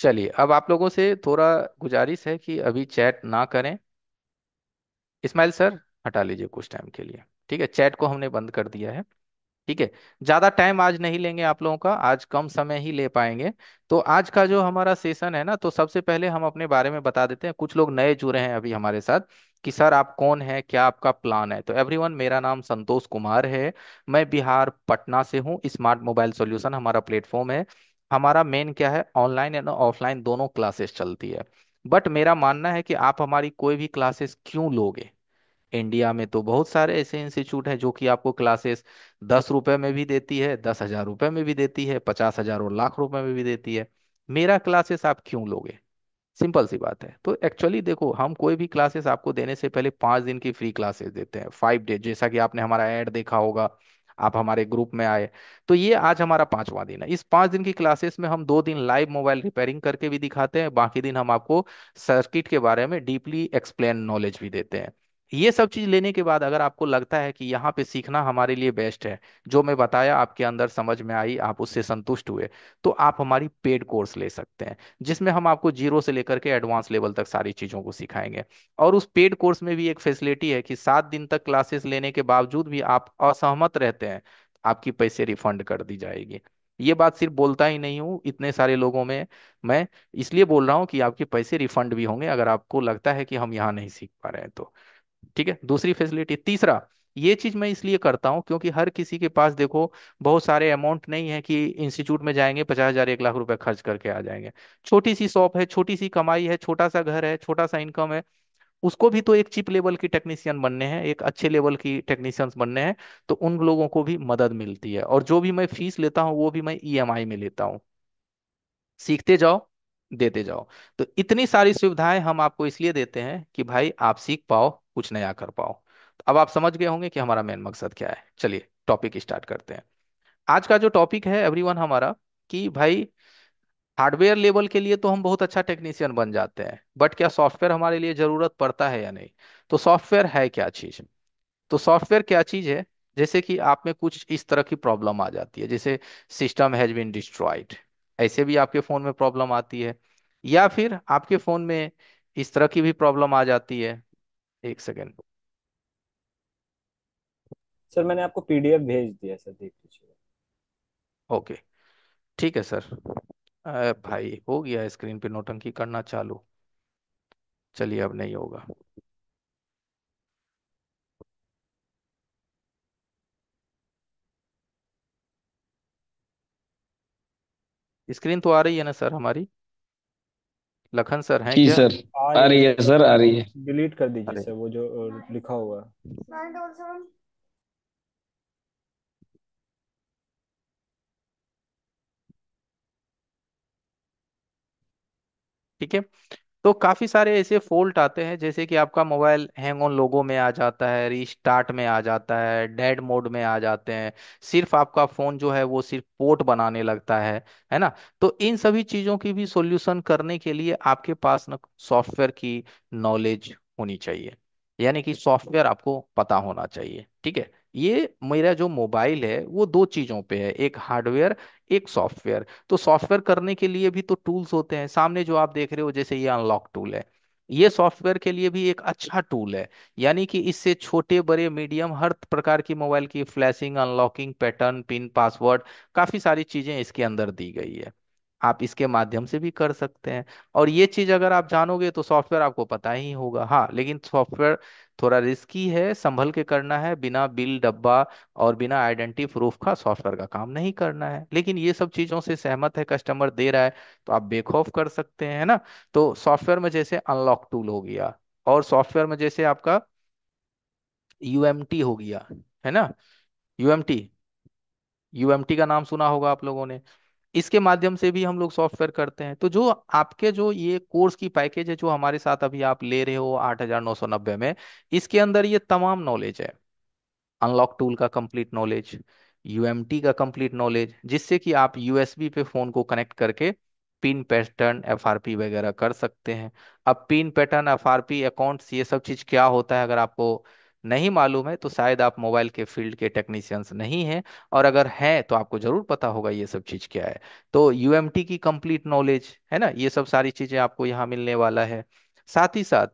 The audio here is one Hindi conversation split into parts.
चलिए अब आप लोगों से थोड़ा गुजारिश है कि अभी चैट ना करें इस्माइल सर हटा लीजिए कुछ टाइम के लिए ठीक है चैट को हमने बंद कर दिया है ठीक है ज़्यादा टाइम आज नहीं लेंगे आप लोगों का आज कम समय ही ले पाएंगे तो आज का जो हमारा सेशन है ना तो सबसे पहले हम अपने बारे में बता देते हैं कुछ लोग नए जुड़े हैं अभी हमारे साथ कि सर आप कौन हैं क्या आपका प्लान है तो एवरीवन मेरा नाम संतोष कुमार है मैं बिहार पटना से हूँ स्मार्ट मोबाइल सॉल्यूशन हमारा प्लेटफॉर्म है हमारा मेन क्या है ऑनलाइन एंड ऑफलाइन दोनों क्लासेस चलती है बट मेरा मानना है कि आप हमारी कोई भी क्लासेस क्यों लोगे इंडिया में तो बहुत सारे ऐसे इंस्टीट्यूट हैं जो कि आपको क्लासेस दस रुपए में भी देती है दस हजार रुपए में भी देती है पचास हजार और लाख रुपए में भी देती है मेरा क्लासेस आप क्यों लोगे सिंपल सी बात है तो एक्चुअली देखो हम कोई भी क्लासेस आपको देने से पहले पांच दिन की फ्री क्लासेस देते हैं फाइव डे जैसा कि आपने हमारा एड देखा होगा आप हमारे ग्रुप में आए तो ये आज हमारा पांचवा दिन है इस पांच दिन की क्लासेस में हम दो दिन लाइव मोबाइल रिपेयरिंग करके भी दिखाते हैं बाकी दिन हम आपको सर्किट के बारे में डीपली एक्सप्लेन नॉलेज भी देते हैं ये सब चीज लेने के बाद अगर आपको लगता है कि यहाँ पे सीखना हमारे लिए बेस्ट है जो मैं बताया आपके अंदर समझ में आई आप उससे संतुष्ट हुए तो आप हमारी पेड कोर्स ले सकते हैं जिसमें हम आपको जीरो से लेकर के एडवांस लेवल तक सारी चीजों को सिखाएंगे और उस पेड कोर्स में भी एक फैसिलिटी है कि सात दिन तक क्लासेस लेने के बावजूद भी आप असहमत रहते हैं आपकी पैसे रिफंड कर दी जाएगी ये बात सिर्फ बोलता ही नहीं हूँ इतने सारे लोगों में मैं इसलिए बोल रहा हूँ कि आपके पैसे रिफंड भी होंगे अगर आपको लगता है कि हम यहाँ नहीं सीख पा रहे हैं तो ठीक है दूसरी फैसिलिटी तीसरा ये चीज मैं इसलिए करता हूँ क्योंकि हर किसी के पास देखो बहुत सारे अमाउंट नहीं है कि इंस्टीट्यूट में जाएंगे पचास हजार एक लाख रुपए खर्च करके आ जाएंगे छोटी सी शॉप है छोटी सी कमाई है छोटा सा घर है छोटा सा इनकम है उसको भी तो एक चिप लेवल की टेक्नीशियन बनने हैं एक अच्छे लेवल की टेक्नीशियंस बनने हैं तो उन लोगों को भी मदद मिलती है और जो भी मैं फीस लेता हूँ वो भी मैं ई e में लेता हूँ सीखते जाओ देते जाओ तो इतनी सारी सुविधाएं हम आपको इसलिए देते हैं कि भाई आप सीख पाओ कुछ नया कर पाओ तो अब आप समझ गए होंगे कि हमारा मेन मकसद क्या है चलिए टॉपिक स्टार्ट करते हैं आज का जो टॉपिक है एवरीवन हमारा कि भाई हार्डवेयर लेवल के लिए तो हम बहुत अच्छा टेक्नीशियन बन जाते हैं बट क्या सॉफ्टवेयर हमारे लिए ज़रूरत पड़ता है या नहीं तो सॉफ्टवेयर है क्या चीज़ तो सॉफ्टवेयर क्या चीज़ है जैसे कि आप में कुछ इस तरह की प्रॉब्लम आ जाती है जैसे सिस्टम हैज़ बीन डिस्ट्रॉयड ऐसे भी आपके फ़ोन में प्रॉब्लम आती है या फिर आपके फ़ोन में इस तरह की भी प्रॉब्लम आ जाती है एक सेकेंड सर मैंने आपको पीडीएफ भेज दिया सर देख लीजिए ओके ठीक है सर आ, भाई हो गया स्क्रीन पे नोटंकी करना चालू चलिए अब नहीं होगा स्क्रीन तो आ रही है ना सर हमारी लखन सर हैं जी क्या सर हाँ, आ रही है सर आ रही है डिलीट कर दीजिए सर वो जो लिखा हुआ है ठीक है तो काफी सारे ऐसे फॉल्ट आते हैं जैसे कि आपका मोबाइल हैंग ऑन लोगो में आ जाता है रीस्टार्ट में आ जाता है डेड मोड में आ जाते हैं सिर्फ आपका फोन जो है वो सिर्फ पोर्ट बनाने लगता है है ना तो इन सभी चीजों की भी सॉल्यूशन करने के लिए आपके पास ना सॉफ्टवेयर की नॉलेज होनी चाहिए यानी कि सॉफ्टवेयर आपको पता होना चाहिए ठीक है ये मेरा जो मोबाइल है वो दो चीज़ों पे है एक हार्डवेयर एक सॉफ्टवेयर तो सॉफ्टवेयर करने के लिए भी तो टूल्स होते हैं सामने जो आप देख रहे हो जैसे ये अनलॉक टूल है ये सॉफ्टवेयर के लिए भी एक अच्छा टूल है यानी कि इससे छोटे बड़े मीडियम हर प्रकार की मोबाइल की flashing unlocking pattern pin password काफ़ी सारी चीज़ें इसके अंदर दी गई है आप इसके माध्यम से भी कर सकते हैं और ये चीज़ अगर आप जानोगे तो सॉफ्टवेयर आपको पता ही होगा हाँ लेकिन सॉफ्टवेयर थोड़ा रिस्की है संभल के करना है बिना बिल डब्बा और बिना आइडेंटिटी प्रूफ का सॉफ्टवेयर का काम नहीं करना है लेकिन ये सब चीज़ों से सहमत है कस्टमर दे रहा है तो आप बेखौफ कर सकते हैं ना तो सॉफ्टवेयर में जैसे अनलॉक टूल हो गया और सॉफ्टवेयर में जैसे आपका यूएमटी हो गया है ना यूएमटी यूएमटी का नाम सुना होगा आप लोगों ने इसके माध्यम से भी हम लोग सॉफ्टवेयर करते हैं तो जो आपके जो ये कोर्स की पैकेज है जो हमारे साथ अभी आप ले रहे हो आठ हजार नौ सौ नब्बे में इसके अंदर ये तमाम नॉलेज है अनलॉक टूल का कंप्लीट नॉलेज यूएमटी का कंप्लीट नॉलेज जिससे कि आप यूएसबी पे फोन को कनेक्ट करके पिन पैटर्न एफ वगैरह कर सकते हैं अब पिन पैटर्न एफ अकाउंट्स ये सब चीज क्या होता है अगर आपको नहीं मालूम है तो शायद आप मोबाइल के फील्ड के टेक्नीशियंस नहीं हैं और अगर हैं तो आपको जरूर पता होगा ये सब चीज़ क्या है तो यूएमटी की कंप्लीट नॉलेज है ना ये सब सारी चीज़ें आपको यहाँ मिलने वाला है साथ ही साथ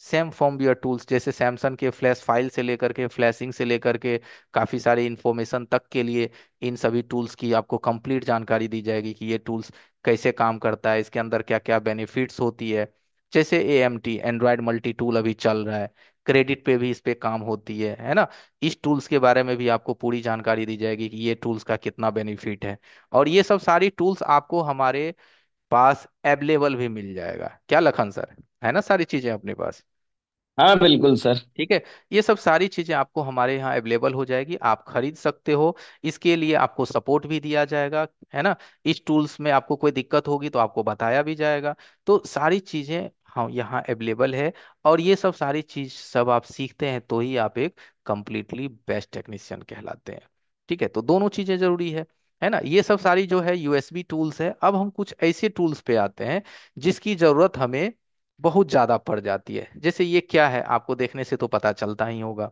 सेम फॉर्मवेयर टूल्स जैसे सैमसंग के फ्लैश फाइल से लेकर के फ्लैशिंग से लेकर के काफ़ी सारे इन्फॉर्मेशन तक के लिए इन सभी टूल्स की आपको कंप्लीट जानकारी दी जाएगी कि ये टूल्स कैसे काम करता है इसके अंदर क्या क्या बेनिफिट्स होती है जैसे A M T android multi tool अभी चल रहा है क्रेडिट पे भी इस पे काम होती है है ना इस टूल्स के बारे में भी आपको पूरी जानकारी दी जाएगी कि ये टूल्स का कितना बेनिफिट है और ये सब सारी टूल्स आपको हमारे पास अवेलेबल भी मिल जाएगा क्या लखन सर है ना सारी चीजें अपने पास हाँ बिल्कुल सर ठीक है ये सब सारी चीजें आपको हमारे यहाँ अवेलेबल हो जाएगी आप खरीद सकते हो इसके लिए आपको सपोर्ट भी दिया जाएगा है ना इस टूल्स में आपको कोई दिक्कत होगी तो आपको बताया भी जाएगा तो सारी चीजें हाँ यहाँ अवेलेबल है और ये सब सारी चीज सब आप सीखते हैं तो ही आप एक कंप्लीटली बेस्ट टेक्नीशियन कहलाते हैं ठीक है तो दोनों चीजें जरूरी है है ना ये सब सारी जो है यूएसबी टूल्स है अब हम कुछ ऐसे टूल्स पे आते हैं जिसकी जरूरत हमें बहुत ज्यादा पड़ जाती है जैसे ये क्या है आपको देखने से तो पता चलता ही होगा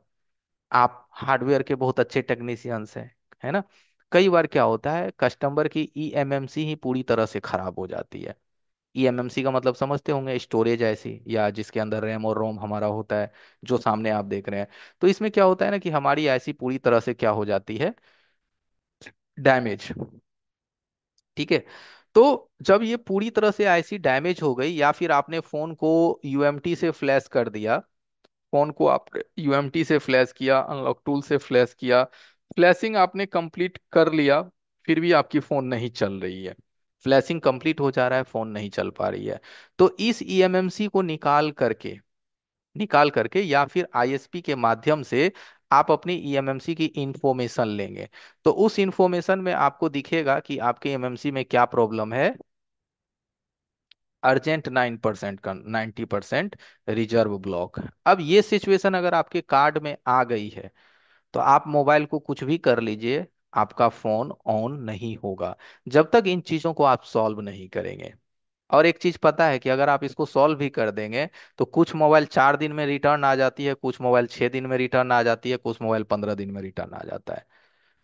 आप हार्डवेयर के बहुत अच्छे टेक्नीशियंस हैं है ना कई बार क्या होता है कस्टमर की ईएमएमसी e ही पूरी तरह से खराब हो जाती है ईएमएमसी e का मतलब समझते होंगे स्टोरेज ऐसी या जिसके अंदर रैम और रोम हमारा होता है जो सामने आप देख रहे हैं तो इसमें क्या होता है ना कि हमारी ऐसी पूरी तरह से क्या हो जाती है डैमेज ठीक है तो जब ये पूरी तरह से आईसी डैमेज हो गई या फिर आपने फोन को यूएमटी से फ्लैश कर दिया फोन को आपने यूएमटी से फ्लैश किया अनलॉक टूल से फ्लैश किया फ्लैशिंग आपने कंप्लीट कर लिया फिर भी आपकी फोन नहीं चल रही है फ्लैशिंग कंप्लीट हो जा रहा है फोन नहीं चल पा रही है तो इस ईएमएमसी e को निकाल करके निकाल करके या फिर आईएसपी के माध्यम से आप अपनी ईएमएमसी e की इंफॉर्मेशन लेंगे तो उस इंफॉर्मेशन में आपको दिखेगा कि आपके ईएमएमसी e में क्या प्रॉब्लम है अर्जेंट नाइन परसेंट का नाइन्टी परसेंट रिजर्व ब्लॉक अब ये सिचुएशन अगर आपके कार्ड में आ गई है तो आप मोबाइल को कुछ भी कर लीजिए आपका फोन ऑन नहीं होगा जब तक इन चीजों को आप सॉल्व नहीं करेंगे और एक चीज पता है कि अगर आप इसको सॉल्व भी कर देंगे तो कुछ मोबाइल चार दिन में रिटर्न आ जाती है कुछ मोबाइल छह दिन में रिटर्न आ जाती है कुछ मोबाइल पंद्रह दिन में रिटर्न आ जाता है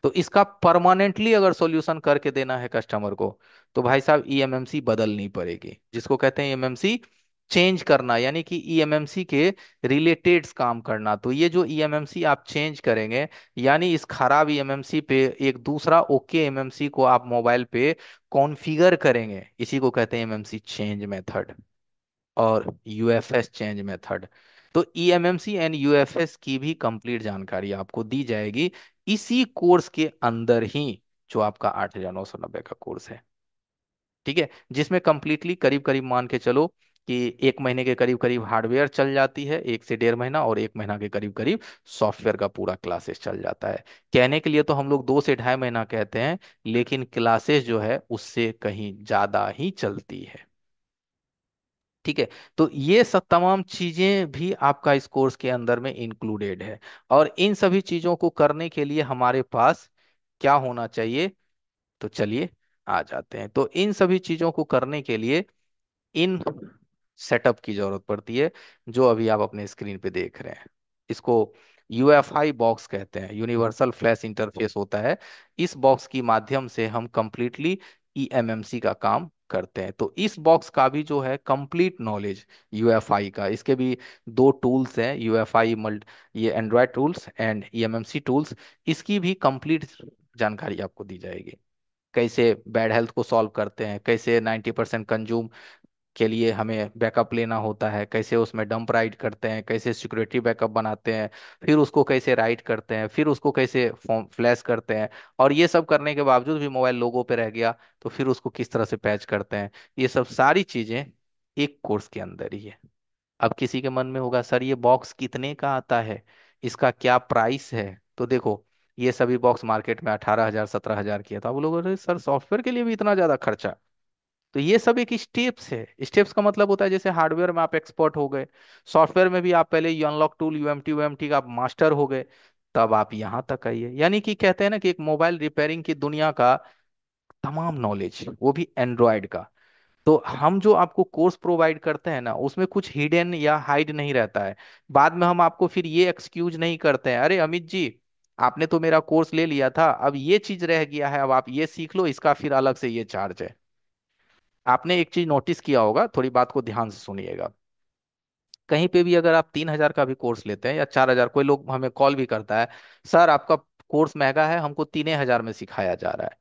तो इसका परमानेंटली अगर सॉल्यूशन करके देना है कस्टमर को तो भाई साहब ईएमएमसी e बदलनी पड़ेगी जिसको कहते हैं ईएमएमसी e चेंज करना यानी कि ईएमएमसी e के रिलेटेड काम करना तो ये जो ईएमएमसी e आप चेंज करेंगे यानी इस खराब ईएमएमसी e पे एक दूसरा ओके ईएमएमसी को आप मोबाइल पे कॉन्फ़िगर करेंगे इसी को कहते हैं ईएमएमसी चेंज मेथड और यूएफएस चेंज मेथड तो ईएमएमसी एंड यूएफएस की भी कंप्लीट जानकारी आपको दी जाएगी इसी कोर्स के अंदर ही जो आपका आठ हजार नौ सौ नब्बे का कोर्स है ठीक है जिसमें कंप्लीटली करीब करीब मान के चलो कि एक महीने के करीब करीब हार्डवेयर चल जाती है एक से डेढ़ महीना और एक महीना के करीब करीब सॉफ्टवेयर का पूरा क्लासेस चल जाता है कहने के लिए तो हम लोग दो से ढाई महीना कहते हैं लेकिन क्लासेस जो है उससे कहीं ज़्यादा ही चलती है ठीक है तो ये सब तमाम चीज़ें भी आपका इस कोर्स के अंदर में इंक्लूडेड है और इन सभी चीज़ों को करने के लिए हमारे पास क्या होना चाहिए तो चलिए आ जाते हैं तो इन सभी चीज़ों को करने के लिए इन सेटअप की जरूरत पड़ती है जो अभी आप अपने स्क्रीन पे देख रहे हैं इसको यूएफआई बॉक्स कहते हैं यूनिवर्सल फ्लैश इंटरफेस होता है इस बॉक्स की माध्यम से हम कंप्लीटली ईएमएमसी e का काम करते हैं तो इस बॉक्स का भी जो है कंप्लीट नॉलेज यूएफआई का इसके भी दो टूल्स हैं यूएफआई मल्ट ये android tools and eMMC tools इसकी भी कंप्लीट जानकारी आपको दी जाएगी कैसे बैड हेल्थ को सॉल्व करते हैं कैसे 90 परसेंट कंज्यूम के लिए हमें बैकअप लेना होता है कैसे उसमें डंप राइट करते हैं कैसे सिक्योरिटी बैकअप बनाते हैं फिर उसको कैसे राइट करते हैं फिर उसको कैसे फ्लैश करते हैं और ये सब करने के बावजूद भी मोबाइल लोगों पे रह गया तो फिर उसको किस तरह से पैच करते हैं ये सब सारी चीज़ें एक कोर्स के अंदर ही है अब किसी के मन में होगा सर ये बॉक्स कितने का आता है इसका क्या प्राइस है तो देखो ये सभी बॉक्स मार्केट में अठारह हजार सत्रह हजार की है तो आप लोगों सर सॉफ्टवेयर के लिए भी इतना ज़्यादा खर्चा तो ये सब एक स्टेप्स है स्टेप्स का मतलब होता है जैसे हार्डवेयर में आप एक्सपर्ट हो गए सॉफ्टवेयर में भी आप पहले अनलॉक टूल यूएम टी का आप मास्टर हो गए तब आप यहाँ तक आइए यानी कि कहते हैं ना कि एक मोबाइल रिपेयरिंग की दुनिया का तमाम नॉलेज वो भी एंड्रॉयड का तो हम जो आपको कोर्स प्रोवाइड करते हैं ना उसमें कुछ हिडन या हाइड नहीं रहता है बाद में हम आपको फिर ये एक्सक्यूज नहीं करते हैं अरे अमित जी आपने तो मेरा कोर्स ले लिया था अब ये चीज रह गया है अब आप ये सीख लो इसका फिर अलग से ये चार्ज है आपने एक चीज नोटिस किया होगा थोड़ी बात को ध्यान से सुनिएगा कहीं पे भी अगर आप तीन हजार का भी कोर्स लेते हैं या चार हजार कोई लोग हमें कॉल भी करता है सर आपका कोर्स महंगा है हमको तीन हजार में सिखाया जा रहा है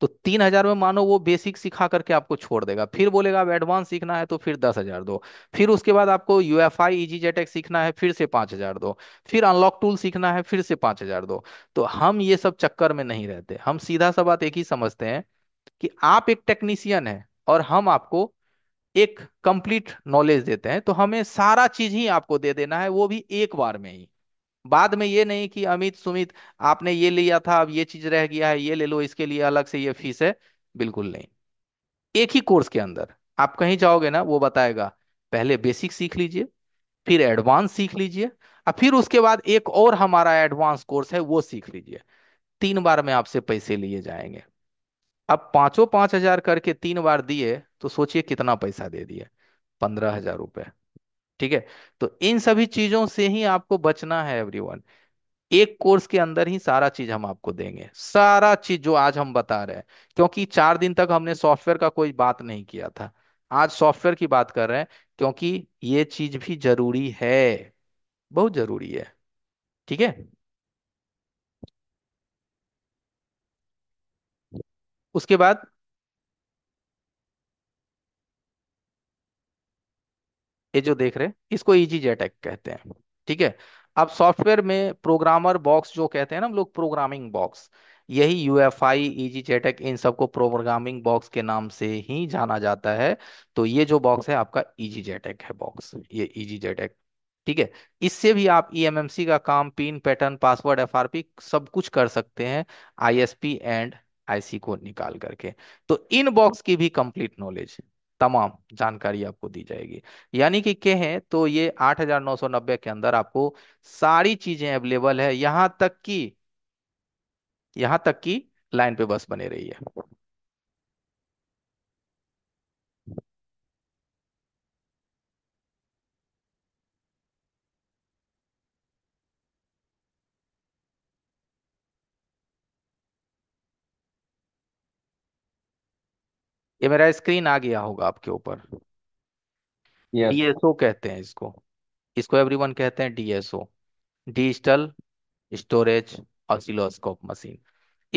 तो तीन हजार में मानो वो बेसिक सिखा करके आपको छोड़ देगा फिर बोलेगा आप एडवांस सीखना है तो फिर दस हजार दो फिर उसके बाद आपको U F I easy JTAG सीखना है फिर से पांच हजार दो फिर अनलॉक टूल सीखना है फिर से पांच हजार दो तो हम ये सब चक्कर में नहीं रहते हम सीधा सा बात एक ही समझते हैं कि आप एक टेक्नीशियन है और हम आपको एक कंप्लीट नॉलेज देते हैं तो हमें सारा चीज ही आपको दे देना है वो भी एक बार में ही बाद में ये नहीं कि अमित सुमित आपने ये लिया था अब ये चीज रह गया है ये ले लो इसके लिए अलग से ये फीस है बिल्कुल नहीं एक ही कोर्स के अंदर आप कहीं जाओगे ना वो बताएगा पहले बेसिक सीख लीजिए फिर एडवांस सीख लीजिए और फिर उसके बाद एक और हमारा एडवांस कोर्स है वो सीख लीजिए तीन बार में आपसे पैसे लिए जाएंगे अब पांचों पांच हजार करके तीन बार दिए तो सोचिए कितना पैसा दे दिए पंद्रह हजार रुपए ठीक है तो इन सभी चीजों से ही आपको बचना है एवरीवन एक कोर्स के अंदर ही सारा चीज हम आपको देंगे सारा चीज जो आज हम बता रहे हैं क्योंकि चार दिन तक हमने सॉफ्टवेयर का कोई बात नहीं किया था आज सॉफ्टवेयर की बात कर रहे हैं क्योंकि ये चीज भी जरूरी है बहुत जरूरी है ठीक है उसके बाद ये जो देख रहे हैं इसको इजी जेटेक कहते हैं ठीक है अब सॉफ्टवेयर में प्रोग्रामर बॉक्स जो कहते हैं ना हम लोग प्रोग्रामिंग बॉक्स यही U F I easy JTAG इन सबको प्रोग्रामिंग बॉक्स के नाम से ही जाना जाता है तो ये जो बॉक्स है आपका इजी जेटेक है बॉक्स ये इजी जेटेक ठीक है इससे भी आप ई e का काम पिन पैटर्न पासवर्ड एफ सब कुछ कर सकते हैं I S P and IC code निकाल करके तो इन बॉक्स की भी कंप्लीट नॉलेज तमाम जानकारी आपको दी जाएगी यानी कि के हैं तो ये 8990 के अंदर आपको सारी चीजें अवेलेबल है यहां तक कि यहां तक कि लाइन पे बस बने रही है ये मेरा स्क्रीन आ गया होगा आपके ऊपर यस डीएसओ कहते हैं इसको इसको एवरीवन कहते हैं DSO digital storage oscilloscope machine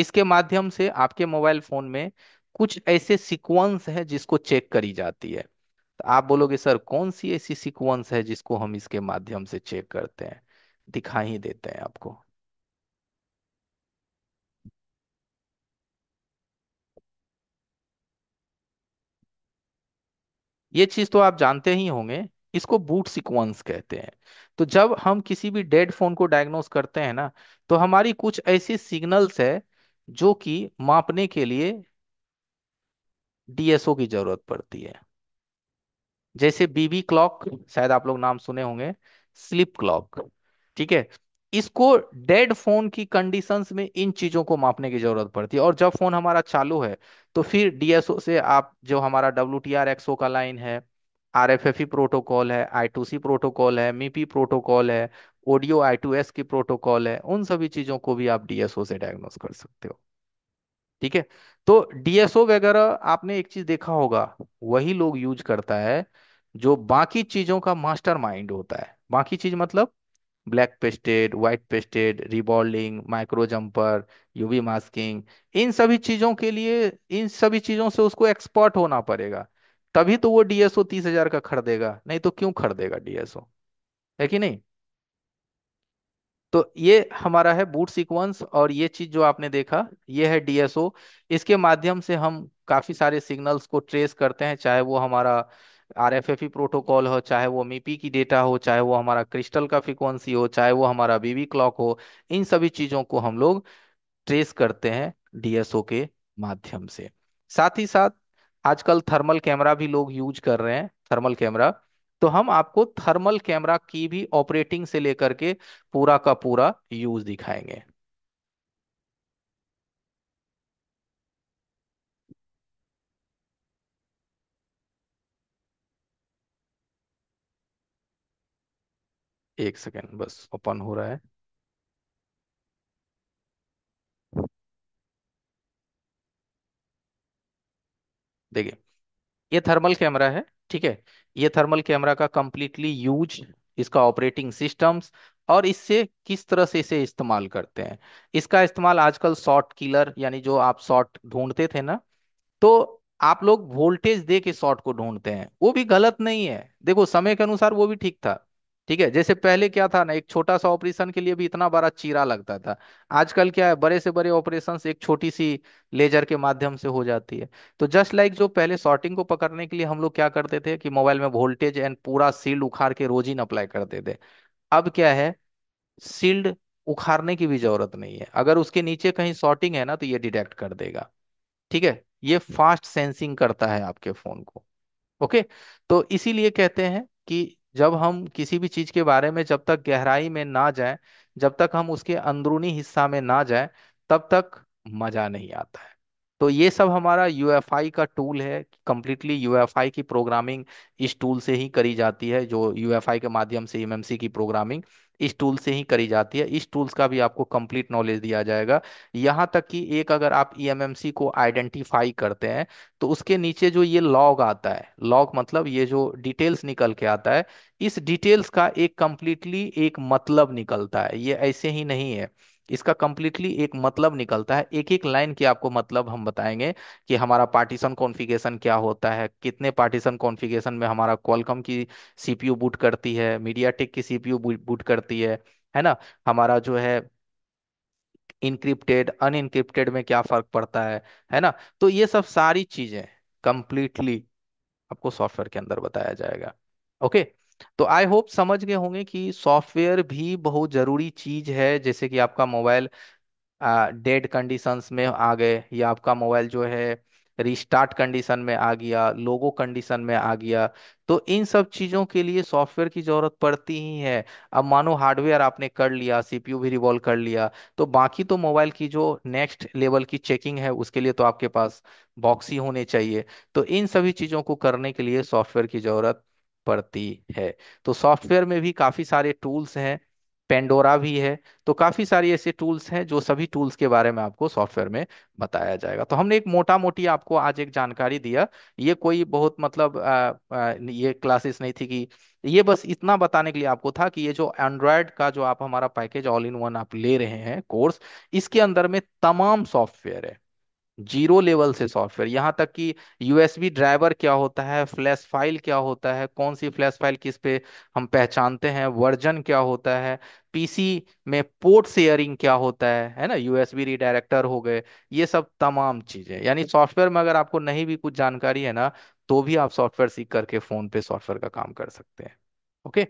इसके माध्यम से आपके मोबाइल फोन में कुछ ऐसे सीक्वेंस है जिसको चेक करी जाती है तो आप बोलोगे सर कौन सी ऐसी सीक्वेंस है जिसको हम इसके माध्यम से चेक करते हैं दिखा ही देते हैं आपको ये चीज तो आप जानते ही होंगे इसको बूट सीक्वेंस कहते हैं तो जब हम किसी भी डेड फोन को डायग्नोस करते हैं ना तो हमारी कुछ ऐसी सिग्नल्स है जो कि मापने के लिए डीएसओ की जरूरत पड़ती है जैसे बीबी क्लॉक शायद आप लोग नाम सुने होंगे स्लिप क्लॉक ठीक है इसको डेड फोन की कंडीशंस में इन चीजों को मापने की जरूरत पड़ती है और जब फोन हमारा चालू है तो फिर डीएसओ से आप जो हमारा डब्ल्यू टी आर एक्सओ का लाइन है R F F E protocol है आई टू सी प्रोटोकॉल है मीपी प्रोटोकॉल है ओडियो आई टू एस की प्रोटोकॉल है उन सभी चीजों को भी आप डीएसओ से डायग्नोस कर सकते हो ठीक है तो डीएसओ वगैरह आपने एक चीज देखा होगा वही लोग यूज करता है जो बाकी चीजों का मास्टर माइंड होता है बाकी चीज मतलब black pasted white pasted reballing micro jumper UV masking इन सभी चीज़ों के लिए इन सभी चीज़ों से उसको एक्सपर्ट होना पड़ेगा तभी तो वो डीएसओ तीस हजार का खरीदेगा नहीं तो क्यों खरीदेगा डीएसओ है कि नहीं तो ये हमारा है बूट सीक्वेंस और ये चीज जो आपने देखा ये है डीएसओ इसके माध्यम से हम काफी सारे सिग्नल्स को ट्रेस करते हैं चाहे वो हमारा आर एफ एफ प्रोटोकॉल हो चाहे वो मीपी की डेटा हो चाहे वो हमारा क्रिस्टल का फ्रिक्वेंसी हो चाहे वो हमारा बीबी क्लॉक हो इन सभी चीज़ों को हम लोग ट्रेस करते हैं डीएसओ के माध्यम से साथ ही साथ आजकल थर्मल कैमरा भी लोग यूज कर रहे हैं थर्मल कैमरा तो हम आपको थर्मल कैमरा की भी ऑपरेटिंग से लेकर के पूरा का पूरा यूज दिखाएंगे एक सेकेंड बस ओपन हो रहा है देखिए ये थर्मल कैमरा है ठीक है ये थर्मल कैमरा का कंप्लीटली यूज इसका ऑपरेटिंग सिस्टम्स और इससे किस तरह से इसे इस्तेमाल करते हैं इसका इस्तेमाल आजकल शॉर्ट किलर यानी जो आप शॉर्ट ढूंढते थे ना तो आप लोग वोल्टेज दे के शॉर्ट को ढूंढते हैं वो भी गलत नहीं है देखो समय के अनुसार वो भी ठीक था ठीक है जैसे पहले क्या था ना एक छोटा सा ऑपरेशन के लिए भी इतना बड़ा चीरा लगता था आजकल क्या है बड़े से बड़े ऑपरेशन एक छोटी सी लेजर के माध्यम से हो जाती है तो जस्ट लाइक जो पहले शॉर्टिंग को पकड़ने के लिए हम लोग क्या करते थे कि मोबाइल में वोल्टेज एंड पूरा सील्ड उखाड़ के रोजिन अप्लाई करते थे अब क्या है सील्ड उखाड़ने की भी जरूरत नहीं है अगर उसके नीचे कहीं शॉर्टिंग है ना तो ये डिटेक्ट कर देगा ठीक है ये हम्म। फास्ट सेंसिंग करता है आपके फोन को ओके तो इसीलिए कहते हैं कि जब हम किसी भी चीज के बारे में जब तक गहराई में ना जाए जब तक हम उसके अंदरूनी हिस्सा में ना जाए तब तक मजा नहीं आता है तो ये सब हमारा यूएफआई का टूल है कंप्लीटली यूएफआई की प्रोग्रामिंग इस टूल से ही करी जाती है जो यूएफआई के माध्यम से एमएमसी की प्रोग्रामिंग इस टूल से ही करी जाती है इस टूल्स का भी आपको कंप्लीट नॉलेज दिया जाएगा यहाँ तक कि एक अगर आप ई e को आइडेंटिफाई करते हैं तो उसके नीचे जो ये लॉग आता है लॉग मतलब ये जो डिटेल्स निकल के आता है इस डिटेल्स का एक कंप्लीटली एक मतलब निकलता है ये ऐसे ही नहीं है इसका कंप्लीटली एक मतलब निकलता है एक एक लाइन की आपको मतलब हम बताएंगे कि हमारा पार्टीशन कॉन्फ़िगरेशन क्या होता है कितने पार्टीशन कॉन्फ़िगरेशन में हमारा क्वालकॉम की सीपीयू बूट करती है टेक की सीपीयू बूट करती है है ना हमारा जो है इनक्रिप्टेड अनइनक्रिप्टेड में क्या फर्क पड़ता है है ना तो ये सब सारी चीजें कंप्लीटली आपको सॉफ्टवेयर के अंदर बताया जाएगा ओके okay? तो आई होप समझ गए होंगे कि सॉफ्टवेयर भी बहुत ज़रूरी चीज़ है जैसे कि आपका मोबाइल डेड कंडीशंस में आ गए या आपका मोबाइल जो है रिस्टार्ट कंडीशन में आ गया लोगो कंडीशन में आ गया तो इन सब चीज़ों के लिए सॉफ्टवेयर की ज़रूरत पड़ती ही है अब मानो हार्डवेयर आपने कर लिया सीपीयू भी रिवॉल्व कर लिया तो बाकी तो मोबाइल की जो नेक्स्ट लेवल की चेकिंग है उसके लिए तो आपके पास बॉक्स ही होने चाहिए तो इन सभी चीज़ों को करने के लिए सॉफ्टवेयर की ज़रूरत पड़ती है तो सॉफ्टवेयर में भी काफ़ी सारे टूल्स हैं पेंडोरा भी है तो काफ़ी सारी ऐसे टूल्स हैं जो सभी टूल्स के बारे में आपको सॉफ्टवेयर में बताया जाएगा तो हमने एक मोटा मोटी आपको आज एक जानकारी दिया ये कोई बहुत मतलब आ, आ, ये क्लासेस नहीं थी कि ये बस इतना बताने के लिए आपको था कि ये जो एंड्रॉयड का जो आप हमारा पैकेज ऑल इन वन आप ले रहे हैं कोर्स इसके अंदर में तमाम सॉफ्टवेयर है जीरो लेवल से सॉफ्टवेयर यहाँ तक कि यूएसबी ड्राइवर क्या होता है फ्लैश फाइल क्या होता है कौन सी फ्लैश फाइल किस पे हम पहचानते हैं वर्जन क्या होता है पीसी में पोर्ट शेयरिंग क्या होता है है ना यूएसबी रिडायरेक्टर हो गए ये सब तमाम चीजें यानी सॉफ्टवेयर में अगर आपको नहीं भी कुछ जानकारी है ना तो भी आप सॉफ्टवेयर सीख करके फोन पे सॉफ्टवेयर का काम कर सकते हैं ओके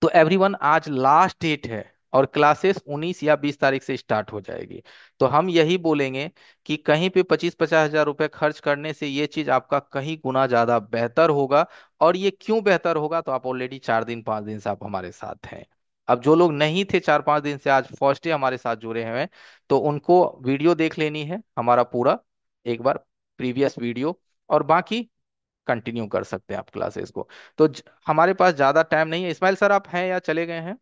तो एवरीवन आज लास्ट डेट है और क्लासेस 19 या 20 तारीख से स्टार्ट हो जाएगी तो हम यही बोलेंगे कि कहीं पे पच्चीस पचास हजार रुपए खर्च करने से ये चीज आपका कहीं गुना ज्यादा बेहतर होगा और ये क्यों बेहतर होगा तो आप ऑलरेडी चार दिन पांच दिन से आप हमारे साथ हैं अब जो लोग नहीं थे चार पांच दिन से आज फर्स्ट डे हमारे साथ जुड़े हैं तो उनको वीडियो देख लेनी है हमारा पूरा एक बार प्रीवियस वीडियो और बाकी कंटिन्यू कर सकते हैं आप क्लासेस को तो हमारे पास ज्यादा टाइम नहीं है इस्माइल सर आप हैं या चले गए हैं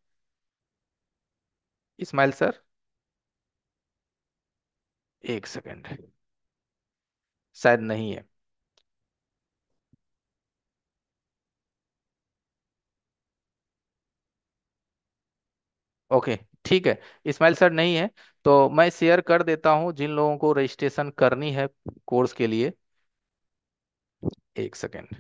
इस्माइल सर एक सेकेंड शायद नहीं है ओके ठीक है इस्माइल सर नहीं है तो मैं शेयर कर देता हूं जिन लोगों को रजिस्ट्रेशन करनी है कोर्स के लिए एक सेकेंड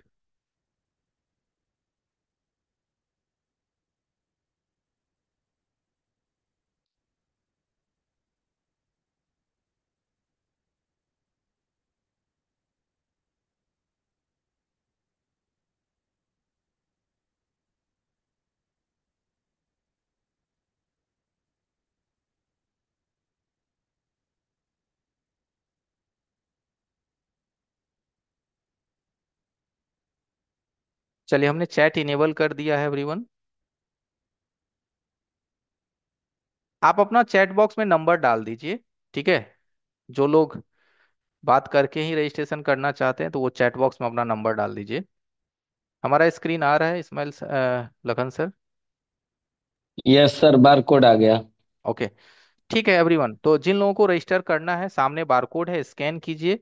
चलिए हमने चैट इनेबल कर दिया है एवरीवन आप अपना चैट बॉक्स में नंबर डाल दीजिए ठीक है जो लोग बात करके ही रजिस्ट्रेशन करना चाहते हैं तो वो चैट बॉक्स में अपना नंबर डाल दीजिए हमारा स्क्रीन आ रहा है Ismail Lakhan sir yes sir barcode आ गया ओके ठीक है एवरीवन तो जिन लोगों को रजिस्टर करना है सामने बार कोड है स्कैन कीजिए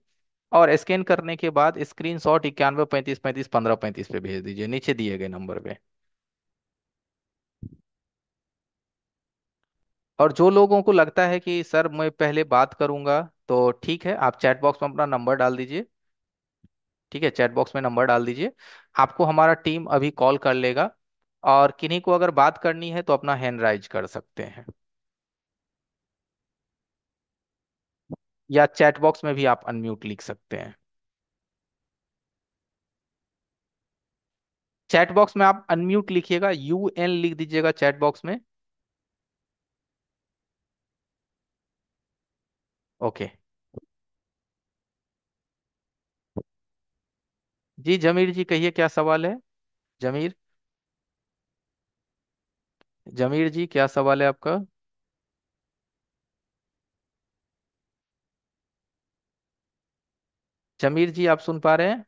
और स्कैन करने के बाद स्क्रीन शॉट इक्यानवे पैंतीस पैंतीस पंद्रह पैंतीस पे भेज दीजिए नीचे दिए गए नंबर पे और जो लोगों को लगता है कि सर मैं पहले बात करूंगा तो ठीक है आप चैट बॉक्स में अपना नंबर डाल दीजिए ठीक है चैट बॉक्स में नंबर डाल दीजिए आपको हमारा टीम अभी कॉल कर लेगा और किन्हीं को अगर बात करनी है तो अपना हैंड राइज कर सकते हैं या चैट बॉक्स में भी आप अनम्यूट लिख सकते हैं चैट बॉक्स में आप अनम्यूट लिखिएगा यू एन लिख दीजिएगा चैट बॉक्स में ओके जी जमीर जी कहिए क्या सवाल है जमीर जमीर जी क्या सवाल है आपका जमीर जी आप सुन पा रहे हैं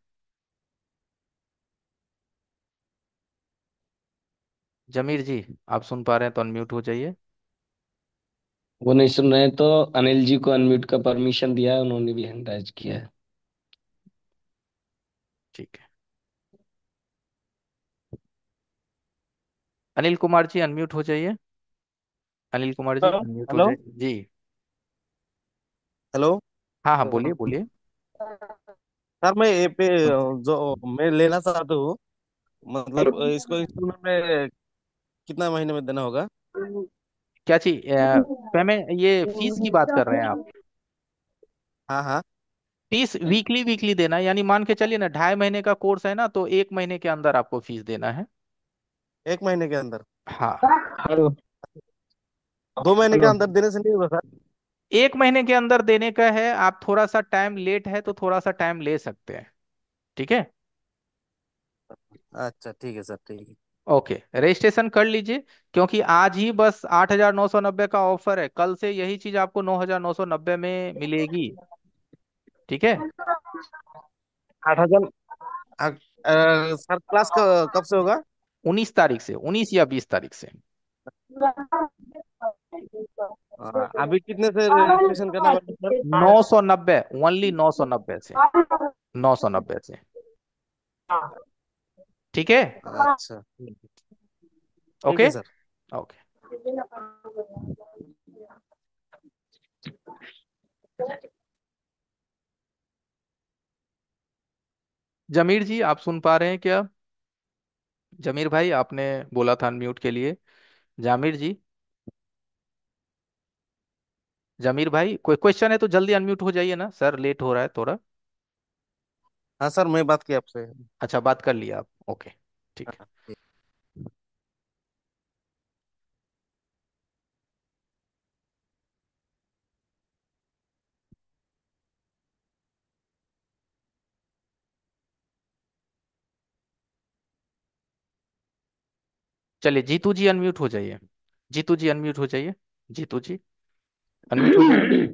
जमीर जी आप सुन पा रहे हैं तो अनम्यूट हो जाइए वो नहीं सुन रहे हैं तो अनिल जी को अनम्यूट का परमिशन दिया है उन्होंने भी हैंड राइज किया है ठीक है अनिल कुमार जी अनम्यूट हो जाइए अनिल कुमार जी हेलो अनम्यूट हो हेलो जाइए जी हेलो हाँ हाँ बोलिए बोलिए सर मैं ये पे हाँ। जो मैं लेना चाहता हूँ मतलब इसको इंस्टॉलमेंट में कितना महीने में देना होगा क्या जी पेमेंट ये फीस की बात कर रहे हैं आप हाँ हाँ फीस वीकली वीकली देना यानी मान के चलिए ना ढाई महीने का कोर्स है ना तो एक महीने के अंदर आपको फीस देना है एक महीने के अंदर हाँ हेलो दो महीने के अंदर देने से नहीं होगा सर एक महीने के अंदर देने का है आप थोड़ा सा टाइम लेट है तो थोड़ा सा टाइम ले सकते हैं ठीक है अच्छा ठीक है सर ठीक है ओके रजिस्ट्रेशन कर लीजिए क्योंकि आज ही बस आठ हजार नौ सौ नब्बे का ऑफर है कल से यही चीज आपको नौ हजार नौ सौ नब्बे में मिलेगी ठीक है आठ हजार सर क्लास कब से होगा उन्नीस तारीख से उन्नीस या बीस तारीख से हाँ, हाँ। अभी कितने से रजिस्ट्रेशन हाँ। करना नौ सौ नब्बे ओनली नौ सौ नब्बे से नौ सौ नब्बे से ठीक है अच्छा okay sir okay Zameer ji आप सुन पा रहे हैं क्या जमीर भाई आपने बोला था अनम्यूट के लिए जामिर जी जमीर भाई कोई क्वेश्चन है तो जल्दी अनम्यूट हो जाइए ना सर लेट हो रहा है थोड़ा हाँ सर मैं बात की आपसे अच्छा बात कर लिया आप ओके ठीक है हाँ, चलिए जीतू जी अनम्यूट हो जाइए जीतू जी अनम्यूट हो जाइए जीतू जी हाँ सर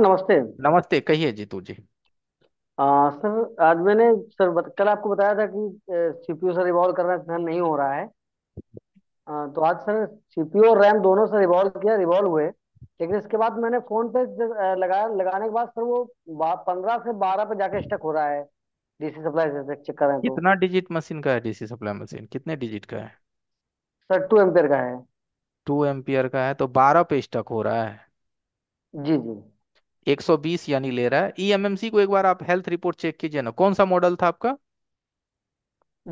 नमस्ते नमस्ते कहिए जीतू जी आ, सर आज मैंने सर बत, कल आपको बताया था कि सीपीयू सर रिवॉल्व करना ध्यान नहीं हो रहा है आ, तो आज सर सीपीयू और रैम दोनों सर रिवॉल्व किया रिवॉल्व हुए लेकिन इसके बाद मैंने फोन पे लगाया लगाने के बाद सर वो पंद्रह से बारह पे जाके स्टक हो रहा है डीसी सप्लाई से चेक कर रहे हैं तो कितना डिजिट मशीन का है डीसी सप्लाई मशीन कितने डिजिट का है सर टू एम्पेयर का है टू एम्पियर का है तो बारह पे स्टक हो रहा है जी जी 120 यानी ले रहा है ईएमएमसी e को एक बार आप हेल्थ रिपोर्ट चेक कीजिए ना कौन सा मॉडल था आपका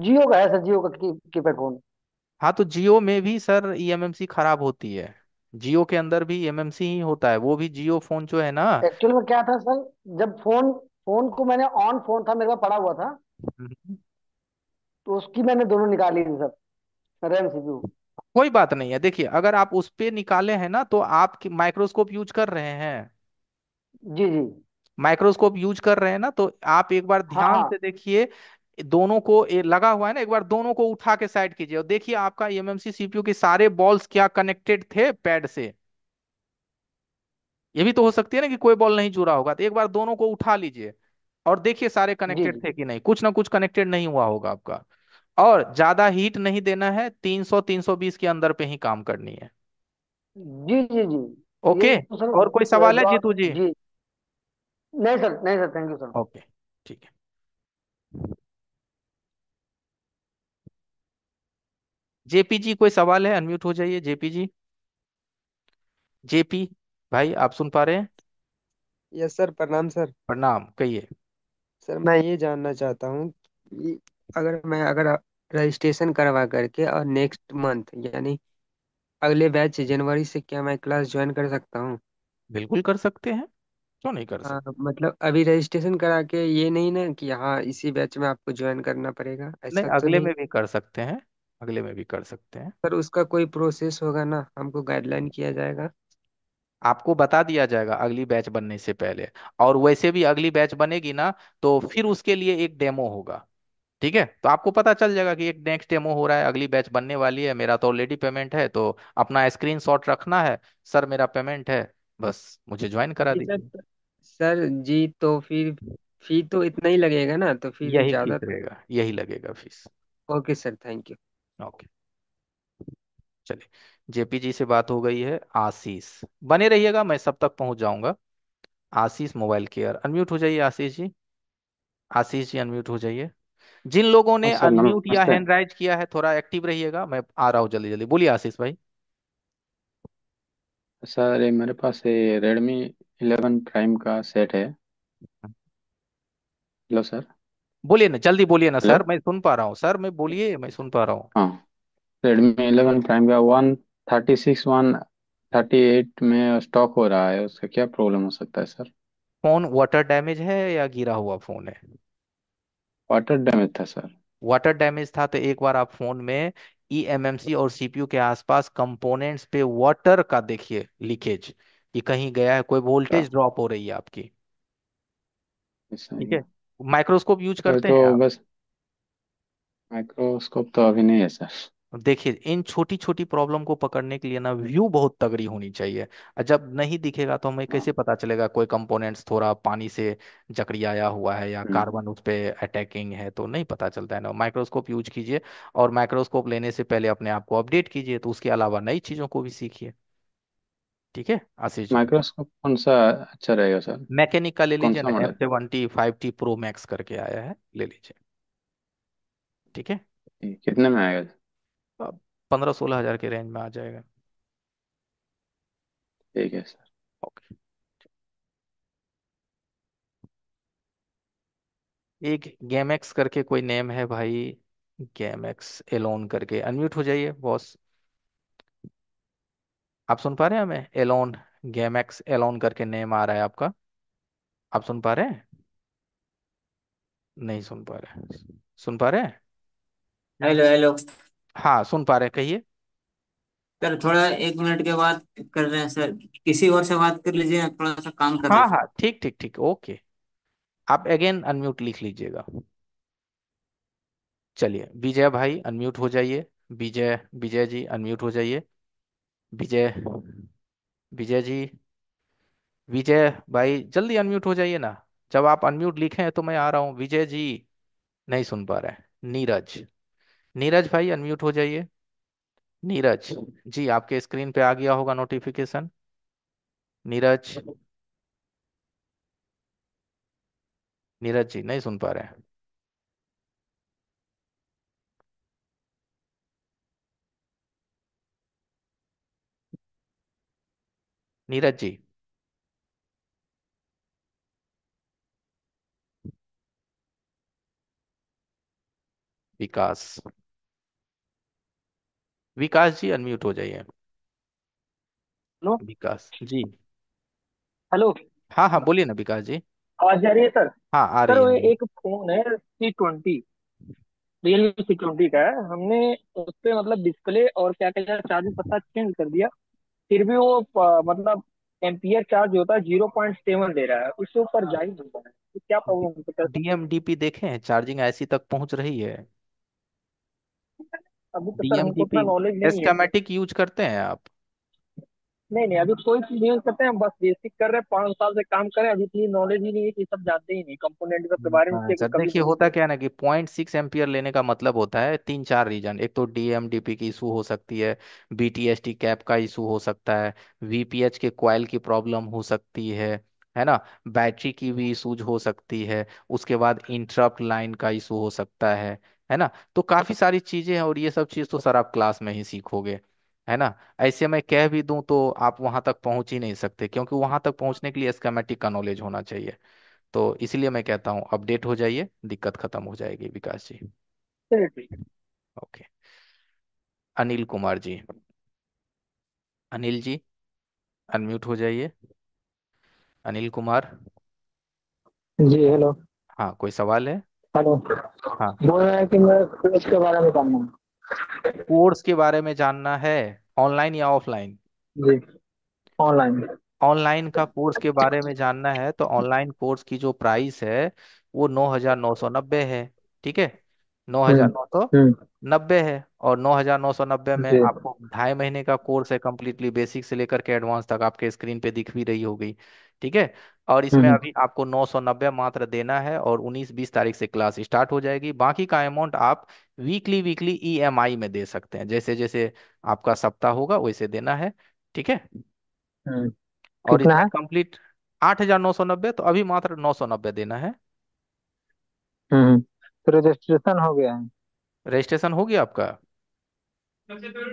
जियो का है सर जियो का की, कीपैड फोन हाँ तो जियो में भी सर ईएमएमसी e खराब होती है जियो के अंदर भी ईएमएमसी e ही होता है वो भी जियो फोन जो है ना एक्चुअल में क्या था सर जब फोन फोन को मैंने ऑन फोन था मेरे पास पड़ा हुआ था हम्म। तो उसकी मैंने दोनों निकाली थी सर रैम सीपीयू कोई बात नहीं है देखिए अगर आप उस पे निकाले हैं ना तो आप माइक्रोस्कोप यूज कर रहे हैं जी जी माइक्रोस्कोप यूज कर रहे हैं ना तो आप एक बार हाँ ध्यान हाँ से देखिए दोनों को ए, लगा हुआ है ना एक बार दोनों को उठा के साइड कीजिए और देखिए आपका एमएमसी e सीपीयू के सारे बॉल्स क्या कनेक्टेड थे पैड से ये भी तो हो सकती है ना कि कोई बॉल नहीं जुड़ा होगा तो एक बार दोनों को उठा लीजिए और देखिए सारे कनेक्टेड जी थे कि नहीं कुछ ना कुछ कनेक्टेड नहीं हुआ होगा आपका और ज्यादा हीट नहीं देना है 300 320 के अंदर पे ही काम करनी है जी जी जी ओके तो सर और कोई सवाल है जीतू जी जी नहीं सर नहीं sir thank you sir okay ठीक है जेपी जी कोई सवाल है अनम्यूट हो जाइए जेपी जी जेपी भाई आप सुन पा रहे हैं यस सर प्रणाम सर प्रणाम कहिए सर मैं ये जानना चाहता हूँ अगर मैं अगर रजिस्ट्रेशन करवा करके और नेक्स्ट मंथ यानी अगले बैच जनवरी से क्या मैं क्लास ज्वाइन कर सकता हूँ बिल्कुल कर सकते हैं क्यों नहीं कर हाँ सकते मतलब अभी रजिस्ट्रेशन करा के ये नहीं ना कि हाँ इसी बैच में आपको ज्वाइन करना पड़ेगा नहीं ऐसा तो अगले नहीं में भी कर सकते हैं अगले में भी कर सकते हैं पर उसका कोई प्रोसेस होगा ना हमको गाइडलाइन किया जाएगा आपको बता दिया जाएगा अगली बैच बनने से पहले और वैसे भी अगली बैच बनेगी ना तो फिर उसके लिए एक डेमो होगा ठीक है तो आपको पता चल जाएगा कि एक नेक्स्ट डेमो हो रहा है अगली बैच बनने वाली है मेरा तो ऑलरेडी पेमेंट है तो अपना स्क्रीन शॉट रखना है सर मेरा पेमेंट है बस मुझे ज्वाइन करा दीजिए सर सर जी तो फिर फी तो इतना ही लगेगा ना तो फिर यही फीस ज़्यादा तो रहेगा यही लगेगा fees okay sir thank you okay चलिए जेपी जी से बात हो गई है आशीष बने रहिएगा मैं सब तक पहुंच जाऊंगा आशीष मोबाइल केयर अनम्यूट हो जाइए आशीष जी आशीष जी अनम्यूट हो जाइए जिन लोगों ने सर अच्छा, अनम्यूट या नमस्ते हैंड राइज किया है थोड़ा एक्टिव रहिएगा मैं आ रहा हूँ जल्दी जल्दी बोलिए आशीष भाई सर ये मेरे पास ये रेडमी इलेवन प्राइम का सेट है हेलो सर बोलिए ना जल्दी बोलिए ना हेलो सर मैं सुन पा रहा हूँ सर मैं बोलिए मैं सुन पा रहा हूँ हाँ रेडमी इलेवन प्राइम का one thirty six one thirty eight में स्टॉक हो रहा है उसका क्या प्रॉब्लम हो सकता है सर फोन वाटर डैमेज है या गिरा हुआ फोन है वाटर डैमेज था सर वाटर डैमेज था तो एक बार आप फोन में ईएमएमसी e और सीपीयू के आसपास कंपोनेंट्स पे वाटर का देखिए लीकेज कि कहीं गया है कोई वोल्टेज अच्छा। ड्रॉप हो रही है आपकी ठीक है है माइक्रोस्कोप यूज करते तो हैं तो आप बस माइक्रोस्कोप तो अभी नहीं है सर देखिए इन छोटी छोटी प्रॉब्लम को पकड़ने के लिए ना व्यू बहुत तगड़ी होनी चाहिए जब नहीं दिखेगा तो हमें कैसे पता चलेगा कोई कंपोनेंट्स थोड़ा पानी से जकड़ियाया हुआ है या कार्बन उस पे अटैकिंग है तो नहीं पता चलता है ना माइक्रोस्कोप यूज कीजिए और माइक्रोस्कोप लेने से पहले अपने आप को अपडेट कीजिए तो उसके अलावा नई चीजों को भी सीखिए ठीक है आशीष जी माइक्रोस्कोप कौन सा अच्छा रहेगा सर मैकेनिक का ले कौन लीजिए सा ना F model seventy five T pro max करके आया है ले लीजिए ठीक है कितने में आएगा पंद्रह सोलह हजार के रेंज में आ जाएगा ठीक है सर ओके एक एक्स करके कोई नेम है भाई गेम एक्स एलोन करके अनम्यूट हो जाइए बॉस आप सुन पा रहे हैं हमें एलोन गेम एक्स एलोन करके नेम आ रहा है आपका आप सुन पा रहे हैं नहीं सुन पा रहे सुन पा रहे हैं हेलो हेलो हाँ सुन पा रहे कहिए सर थोड़ा एक मिनट के बाद कर रहे हैं सर किसी और से बात कर लीजिए थोड़ा सा काम कर रहा हाँ हाँ ठीक ठीक ठीक ओके आप अगेन अनम्यूट लिख लीजिएगा चलिए विजय भाई अनम्यूट हो जाइए विजय विजय जी अनम्यूट हो जाइए विजय विजय जी विजय भाई जल्दी अनम्यूट हो जाइए ना जब आप अनम्यूट लिखे हैं तो मैं आ रहा हूँ विजय जी नहीं सुन पा रहे नीरज नीरज भाई अनम्यूट हो जाइए नीरज जी आपके स्क्रीन पे आ गया होगा नोटिफिकेशन नीरज नीरज जी नहीं सुन पा रहे हैं नीरज जी विकास विकास जी अनम्यूट हो जाइए हेलो विकास जी हेलो हाँ हाँ बोलिए ना विकास जी आवाज जा रही है सर हाँ आ सर रही है मेरी एक फोन है C twenty Realme C twenty का है हमने उस पे मतलब डिस्प्ले और क्या कहते हैं चार्जिंग पता चेंज कर दिया फिर भी वो मतलब एम्पियर चार्ज होता है जीरो पॉइंट सेवन दे रहा है उससे ऊपर जा ही नहीं रहा है तो क्या प्रॉब्लम हो सकता है सर डीएमडीपी चार्जिंग ऐसी तक पहुंच रही है अभी तो सर हमको उतना नॉलेज नहीं है एस्केमेटिक यूज करते हैं आप नहीं नहीं अभी कोई चीज यूज करते हैं बस बेसिक कर रहे हैं पांच साल से काम कर रहे हैं अभी इतनी नॉलेज ही नहीं है कि सब जानते ही नहीं कंपोनेंट के बारे में हाँ, सर कभी देखिए होता क्या है ना कि पॉइंट सिक्स एम्पियर लेने का मतलब होता है तीन चार रीजन एक तो डीएमडीपी की इशू हो सकती है बीटीएसटी कैप का इशू हो सकता है वीपीएच के कॉयल की प्रॉब्लम हो सकती है है ना बैटरी की भी इशूज हो सकती है उसके बाद इंटरप्ट लाइन का इशू हो सकता है है ना तो काफी हाँ। सारी चीजें हैं और ये सब चीज तो सर आप क्लास में ही सीखोगे है ना ऐसे मैं कह भी दूं तो आप वहां तक पहुंच ही नहीं सकते क्योंकि वहां तक पहुंचने के लिए स्कैमेटिक का नॉलेज होना चाहिए तो इसलिए मैं कहता हूँ अपडेट हो जाइए दिक्कत खत्म हो जाएगी विकास जी ठीक ओके अनिल कुमार जी अनिल जी अनम्यूट हो जाइए अनिल कुमार जी हेलो हाँ कोई सवाल है हेलो हाँ बोल रहा है कि मैं कोर्स के बारे में जानना है कोर्स के बारे में जानना है ऑनलाइन या ऑफलाइन जी ऑनलाइन ऑनलाइन का कोर्स के बारे में जानना है तो ऑनलाइन कोर्स की जो प्राइस है वो नौ हजार नौ सौ नब्बे है ठीक है हम्म, नौ हजार नौ सौ हम्म नब्बे है और नौ हजार नौ सौ नब्बे में जी आपको ढाई महीने का कोर्स है कम्प्लीटली बेसिक से लेकर के एडवांस तक आपके स्क्रीन पे दिख भी रही होगी ठीक है और इसमें हम्म। अभी आपको नौ सौ नब्बे मात्र देना है और उन्नीस बीस तारीख से क्लास स्टार्ट हो जाएगी बाकी का अमाउंट आप वीकली वीकली ईएमआई में दे सकते हैं जैसे जैसे आपका सप्ताह होगा वैसे देना है ठीक है हम्म और कितना इसमें है कंप्लीट आठ हजार नौ सौ नब्बे तो अभी मात्र नौ सौ नब्बे देना है हम्म तो रजिस्ट्रेशन हो गया है रजिस्ट्रेशन हो गया आपका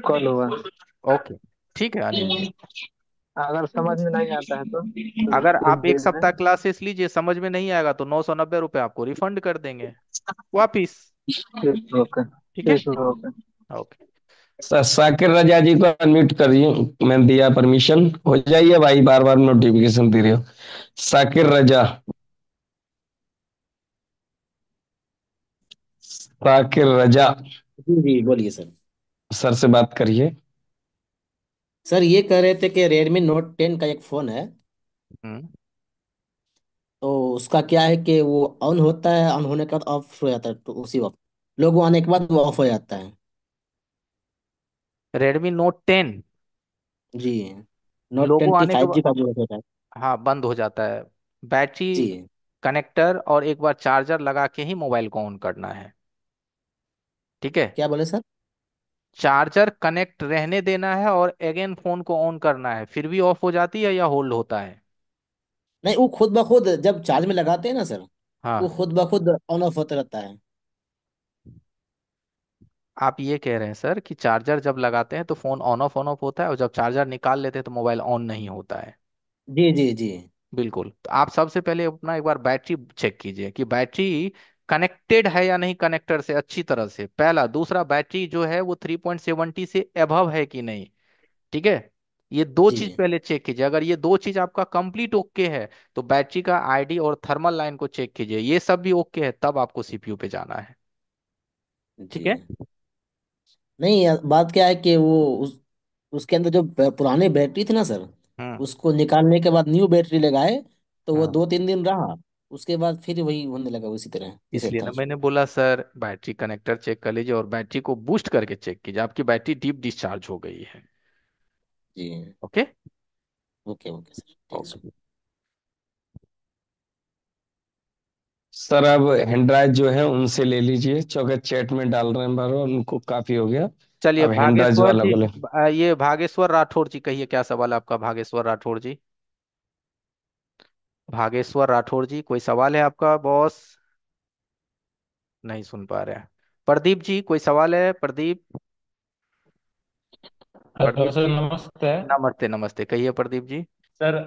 कल हुआ ओके ठीक है अनिल जी अगर समझ में नहीं आता है तो अगर आप एक सप्ताह क्लासेस लीजिए समझ में नहीं आएगा तो नौ सौ नब्बे रुपए आपको रिफंड कर देंगे वापिस तो ठीक है तो ओके साकिर रजा जी को अनम्यूट करिए मैंने दिया परमिशन हो जाइए भाई बार बार नोटिफिकेशन दे रहे हो साकिर रजा साकिर रजा जी जी बोलिए सर सर से बात करिए सर ये कह रहे थे कि रेडमी नोट टेन का एक फोन है हम्म तो उसका क्या है कि वो ऑन होता है ऑन होने के बाद ऑफ हो जाता है तो उसी वक्त लोग आने के बाद वो ऑफ हो जाता है रेडमी नोट टेन जी नोट लोगो टेन की आने के फाइव जी बाद का जो होता है हाँ बंद हो जाता है जी बैटरी कनेक्टर और एक बार चार्जर लगा के ही मोबाइल को ऑन करना है ठीक है क्या बोले सर चार्जर कनेक्ट रहने देना है और अगेन फोन को ऑन करना है फिर भी ऑफ हो जाती है या होल्ड होता है नहीं वो खुद ब खुद जब चार्ज में लगाते हैं ना सर हाँ। वो हाँ खुद ब खुद ऑन ऑफ होता रहता है आप ये कह रहे हैं सर कि चार्जर जब लगाते हैं तो phone on off on off होता है और जब चार्जर निकाल लेते हैं तो मोबाइल ऑन नहीं होता है जी जी जी बिल्कुल तो आप सबसे पहले अपना एक बार बैटरी चेक कीजिए कि बैटरी कनेक्टेड है या नहीं कनेक्टर से अच्छी तरह से पहला दूसरा बैटरी जो है वो थ्री पॉइंट टी से अब है कि नहीं ठीक है ये दो चीज पहले चेक कीजिए अगर ये दो चीज आपका कंप्लीट ओके है तो बैटरी का आईडी और थर्मल लाइन को चेक कीजिए ये सब भी ओके है तब आपको सीपीयू पे जाना है ठीक है नहीं बात क्या है कि वो उस, उसके अंदर जो पुराने बैटरी थी ना सर हाँ उसको निकालने के बाद न्यू बैटरी लगाए तो वो हाँ दो तीन दिन रहा उसके बाद फिर वही होने लगा उसी तरह सेट इसलिए था ना मैंने बोला सर बैटरी कनेक्टर चेक कर लीजिए और बैटरी को बूस्ट करके चेक कीजिए आपकी बैटरी डीप डिस्चार्ज हो गई है जी okay okay okay sir thank you okay sir अब हैंड्राइज जो है उनसे ले लीजिए चौके चैट में डाल रहे हैं बार उनको काफी हो गया चलिए अब हैंड्राइज भागेश्वर वाला जी बोले ये भागेश्वर राठौर जी कहिए क्या सवाल आपका भागेश्वर राठौर जी भागेश्वर राठौर जी कोई सवाल है आपका बॉस नहीं सुन पा रहे हैं प्रदीप जी कोई सवाल है प्रदीप हेलो प्रदीप सर जी नमस्ते नमस्ते नमस्ते कहिए प्रदीप जी सर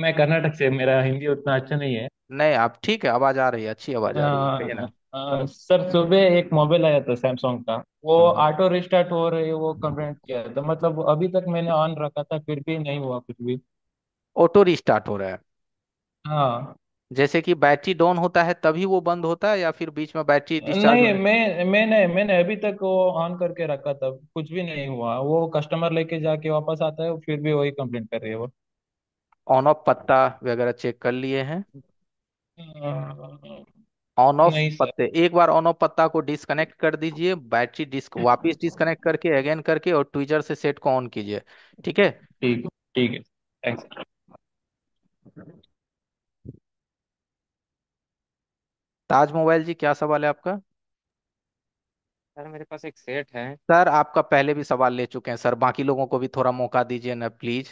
मैं कर्नाटक से मेरा हिंदी उतना अच्छा नहीं है नहीं आप ठीक है आवाज आ रही है अच्छी आवाज आ रही है कहिए ना सर सुबह एक मोबाइल आया था सैमसंग का वो हम्म, ऑटो रिस्टार्ट हो रही वो कंप्लेंट किया था मतलब अभी तक मैंने ऑन रखा था फिर भी नहीं हुआ कुछ भी ऑटो रिस्टार्ट हो रहा है हाँ जैसे कि बैटरी डाउन होता है तभी वो बंद होता है या फिर बीच में बैटरी डिस्चार्ज नहीं होने मैं मैंने मैंने अभी तक वो ऑन करके रखा था कुछ भी नहीं हुआ वो कस्टमर लेके जाके वापस आता है फिर भी वही कंप्लेंट कर रही है वो ऑन ऑफ पत्ता वगैरह चेक कर लिए हैं अ, ऑन ऑफ नहीं सर पत्ते एक बार ऑन ऑफ पत्ता को डिसकनेक्ट कर दीजिए बैटरी डिस्क वापस डिसकनेक्ट करके अगेन करके और ट्विजर से सेट को ऑन कीजिए ठीक है ठीक ठीक है थैंक्स ताज मोबाइल जी क्या सवाल है आपका सर मेरे पास एक सेट है सर आपका पहले भी सवाल ले चुके हैं सर बाकी लोगों को भी थोड़ा मौका दीजिए ना प्लीज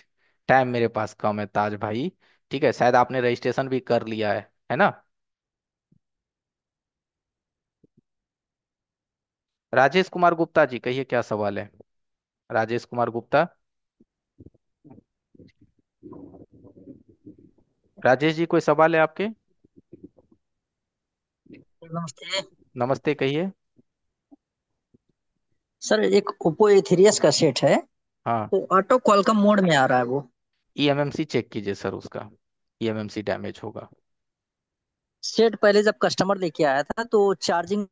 टाइम मेरे पास कम है ताज भाई ठीक है शायद आपने रजिस्ट्रेशन भी कर लिया है है ना राजेश कुमार गुप्ता जी कहिए क्या सवाल है राजेश कुमार गुप्ता राजेश जी कोई सवाल है आपके नमस्ते नमस्ते कहिए सर एक ओप्पो एथीरियस का सेट है हाँ तो ऑटो कॉल का मोड में आ रहा है वो ईएमएमसी e चेक कीजिए सर उसका ईएमएमसी e डैमेज होगा सेट पहले जब कस्टमर लेके आया था तो चार्जिंग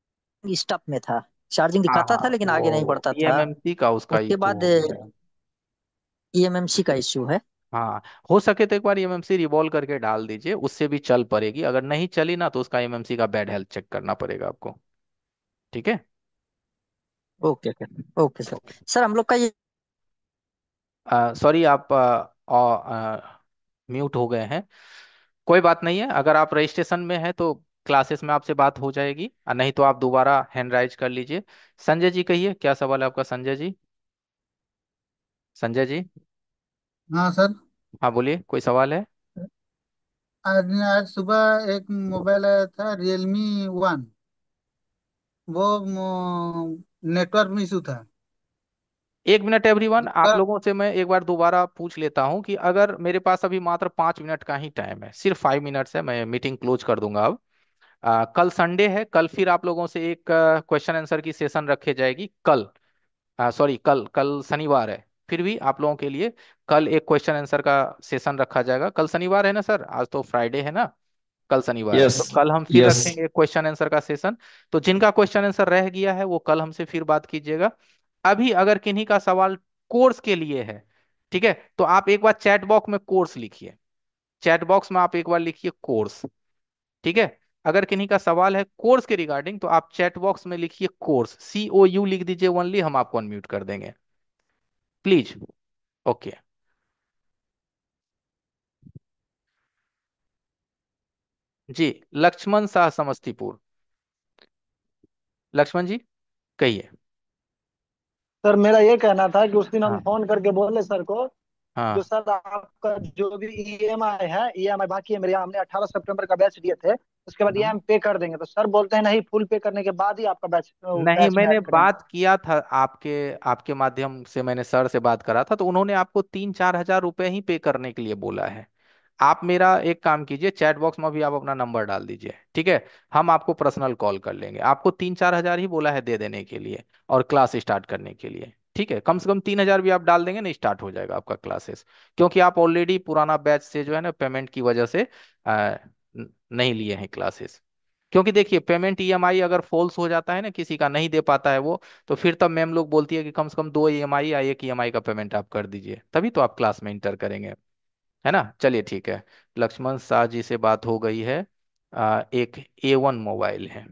स्टॉप में था चार्जिंग हाँ, दिखाता हाँ, था लेकिन आगे नहीं बढ़ता था ईएमएमसी e का उसका उसके इशू बाद ईएमएमसी का इश्यू है हाँ हो सके तो एक बार एमएमसी रिवॉल्व करके डाल दीजिए उससे भी चल पड़ेगी अगर नहीं चली ना तो उसका एमएमसी का बैड हेल्थ चेक करना पड़ेगा आपको ठीक है okay okay okay sir okay sir हम लोग का ये सॉरी आप आ, आ, म्यूट हो गए हैं कोई बात नहीं है अगर आप रजिस्ट्रेशन में हैं तो क्लासेस में आपसे बात हो जाएगी और नहीं तो आप दोबारा हैंड राइज कर लीजिए संजय जी कहिए क्या सवाल है आपका संजय जी संजय जी हाँ सर हाँ बोलिए कोई सवाल है आज आज सुबह एक मोबाइल आया था रियलमी वन वो नेटवर्क में इशू था एक मिनट एवरीवन आप पर हाँ। लोगों से मैं एक बार दोबारा पूछ लेता हूं कि अगर मेरे पास अभी मात्र पांच मिनट का ही टाइम है सिर्फ फाइव मिनट्स है मैं मीटिंग क्लोज कर दूंगा अब आ, कल संडे है कल फिर आप लोगों से एक क्वेश्चन आंसर की सेशन रखी जाएगी कल सॉरी कल कल शनिवार है फिर भी आप लोगों के लिए कल एक क्वेश्चन आंसर का सेशन रखा जाएगा कल शनिवार है ना सर आज तो फ्राइडे है ना कल शनिवार है तो कल हम फिर रखेंगे क्वेश्चन आंसर का सेशन तो जिनका क्वेश्चन आंसर रह गया है वो कल हमसे फिर बात कीजिएगा अभी अगर किन्हीं का सवाल कोर्स के लिए है ठीक है तो आप एक बार चैट बॉक्स में कोर्स लिखिए चैट बॉक्स में आप एक बार लिखिए कोर्स ठीक है अगर किन्हीं का सवाल है कोर्स के रिगार्डिंग तो आप चैट बॉक्स में लिखिए कोर्स सी ओ यू लिख दीजिए ओनली हम आपको अनम्यूट कर देंगे प्लीज ओके जी लक्ष्मण शाह समस्तीपुर लक्ष्मण जी कहिए सर मेरा ये कहना था कि उस दिन हम हाँ फोन करके बोले सर को हाँ सर आपका जो भी ईएमआई e है ईएमआई e बाकी है मेरे हमने अठारह सितंबर का बैच दिए थे उसके बाद ये पे हाँ। कर देंगे तो सर बोलते हैं नहीं फुल पे करने के बाद ही आपका बैच नहीं बैच मैंने बात किया था आपके आपके माध्यम से मैंने सर से बात करा था तो उन्होंने आपको तीन चार हजार रुपए ही पे करने के लिए बोला है आप मेरा एक काम कीजिए चैट बॉक्स में भी आप अपना नंबर डाल दीजिए ठीक है हम आपको पर्सनल कॉल कर लेंगे आपको तीन चार हजार ही बोला है दे देने के लिए और क्लास स्टार्ट करने के लिए ठीक है कम से कम तीन हजार भी आप डाल देंगे ना स्टार्ट हो जाएगा आपका क्लासेस क्योंकि आप ऑलरेडी पुराना बैच से जो है ना पेमेंट की वजह से आ, नहीं लिए हैं क्लासेस क्योंकि देखिए पेमेंट ईएमआई e अगर फॉल्स हो जाता है ना किसी का नहीं दे पाता है वो तो फिर तब मैम लोग बोलती है कि कम से कम दो ईएमआई e या एक ईएमआई e का पेमेंट आप कर दीजिए तभी तो आप क्लास में इंटर करेंगे है ना चलिए ठीक है लक्ष्मण शाह जी से बात हो गई है आ, एक ए वन मोबाइल है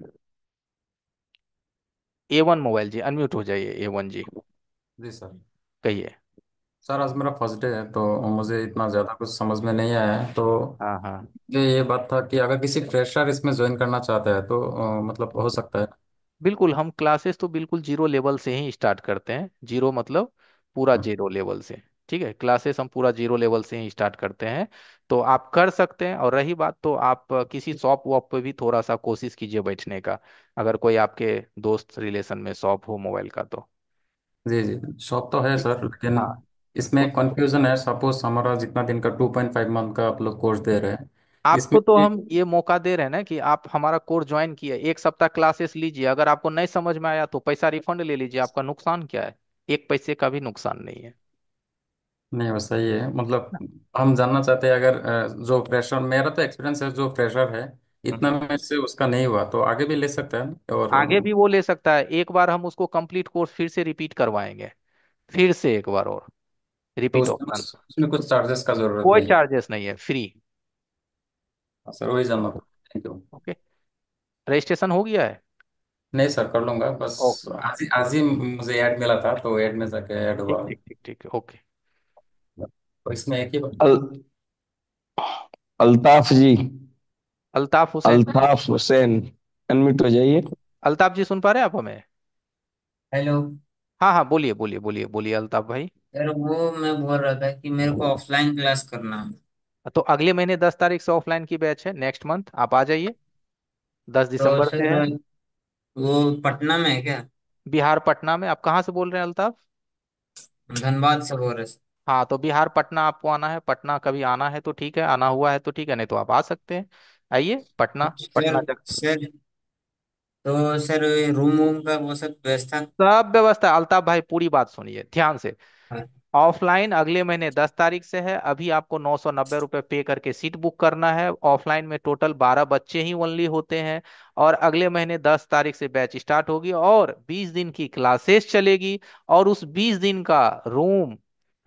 ए वन मोबाइल जी अनम्यूट हो जाइए ए वन जी जी सर कहिए सर आज मेरा फर्स्ट डे है तो मुझे इतना ज़्यादा कुछ समझ में नहीं आया है तो हाँ हाँ ये ये बात था कि अगर किसी फ्रेशर इसमें ज्वाइन करना चाहता है तो अ, मतलब हो सकता है बिल्कुल हम क्लासेस तो बिल्कुल जीरो लेवल से ही स्टार्ट करते हैं जीरो मतलब पूरा जीरो हाँ। लेवल से ठीक है क्लासेस हम पूरा जीरो लेवल से ही स्टार्ट करते हैं तो आप कर सकते हैं और रही बात तो आप किसी शॉप वॉप पे भी थोड़ा सा कोशिश कीजिए बैठने का अगर कोई आपके दोस्त रिलेशन में शॉप हो मोबाइल का तो जी जी शॉप तो है ठीक सर लेकिन हाँ इसमें कंफ्यूजन है सपोज हमारा जितना दिन का टू पॉइंट फाइव मंथ का आप लोग कोर्स दे रहे हैं आपको इसमें तो हम ये मौका दे रहे हैं ना कि आप हमारा कोर्स ज्वाइन किए एक सप्ताह क्लासेस लीजिए अगर आपको नहीं समझ में आया तो पैसा रिफंड ले लीजिए आपका नुकसान क्या है एक पैसे का भी नुकसान नहीं है नहीं वैसा ही है मतलब हम जानना चाहते हैं अगर जो फ्रेशर मेरा तो एक्सपीरियंस है जो फ्रेशर है इतना हम्म। में से उसका नहीं हुआ तो आगे भी ले सकता है ना और आगे भी वो ले सकता है एक बार हम उसको कंप्लीट कोर्स फिर से रिपीट करवाएंगे फिर से एक बार और तो रिपीट तो उसमें ऑप्शन उसमें कुछ चार्जेस का जरूरत कोई नहीं है चार्जेस नहीं है फ्री सर वही जमा थैंक यू ओके रजिस्ट्रेशन हो गया है नहीं सर कर लूंगा बस ओके आज ही आज ही मुझे ऐड मिला था तो ऐड में जाके ऐड ठीक हुआ ठीक ठीक ठीक ओके तो इसमें एक ही बार अल, अल्ताफ जी अल्ताफ हुसैन अल्ताफ हुसैन अनम्यूट हो जाइए अल्ताफ जी सुन पा रहे हैं आप हमें हेलो हाँ हाँ बोलिए बोलिए बोलिए बोलिए अल्ताफ भाई यार वो मैं बोल रहा था कि मेरे को ऑफलाइन क्लास करना है तो अगले महीने दस तारीख से ऑफलाइन की बैच है नेक्स्ट मंथ आप आ जाइए दस तो दिसंबर से सर है वो पटना में है क्या बिहार पटना में आप कहाँ से बोल रहे हैं अल्ताफ धनबाद से बोल रहे सर हाँ तो बिहार पटना आपको आना है पटना कभी आना है तो ठीक है आना हुआ है तो ठीक है नहीं तो आप आ सकते हैं आइए पटना सर पटना जग सर तो सर रूम वूम का वो सब व्यवस्था सब व्यवस्था अल्ताफ भाई पूरी बात सुनिए ध्यान से हाँ। ऑफलाइन अगले महीने दस तारीख से है अभी आपको नौ सौ नब्बे रुपये पे करके सीट बुक करना है ऑफलाइन में टोटल बारह बच्चे ही ओनली होते हैं और अगले महीने दस तारीख से बैच स्टार्ट होगी और बीस दिन की क्लासेस चलेगी और उस बीस दिन का रूम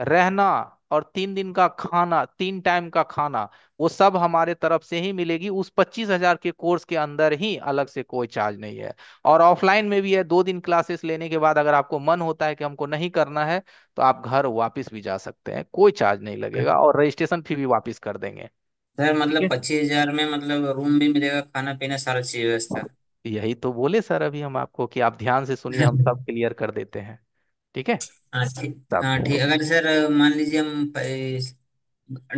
रहना और तीन दिन का खाना तीन टाइम का खाना वो सब हमारे तरफ से ही मिलेगी उस पच्चीस हजार के कोर्स के अंदर ही अलग से कोई चार्ज नहीं है और ऑफलाइन में भी है दो दिन क्लासेस लेने के बाद अगर आपको मन होता है कि हमको नहीं करना है तो आप घर वापस भी जा सकते हैं कोई चार्ज नहीं लगेगा और रजिस्ट्रेशन फी भी वापिस कर देंगे सर मतलब पच्चीस हजार में मतलब रूम भी मिलेगा खाना पीना सारा चीज व्यवस्था यही तो बोले सर अभी हम आपको कि आप ध्यान से सुनिए हम सब क्लियर कर देते हैं ठीक है हाँ ठीक हाँ ठीक अगर सर मान लीजिए हम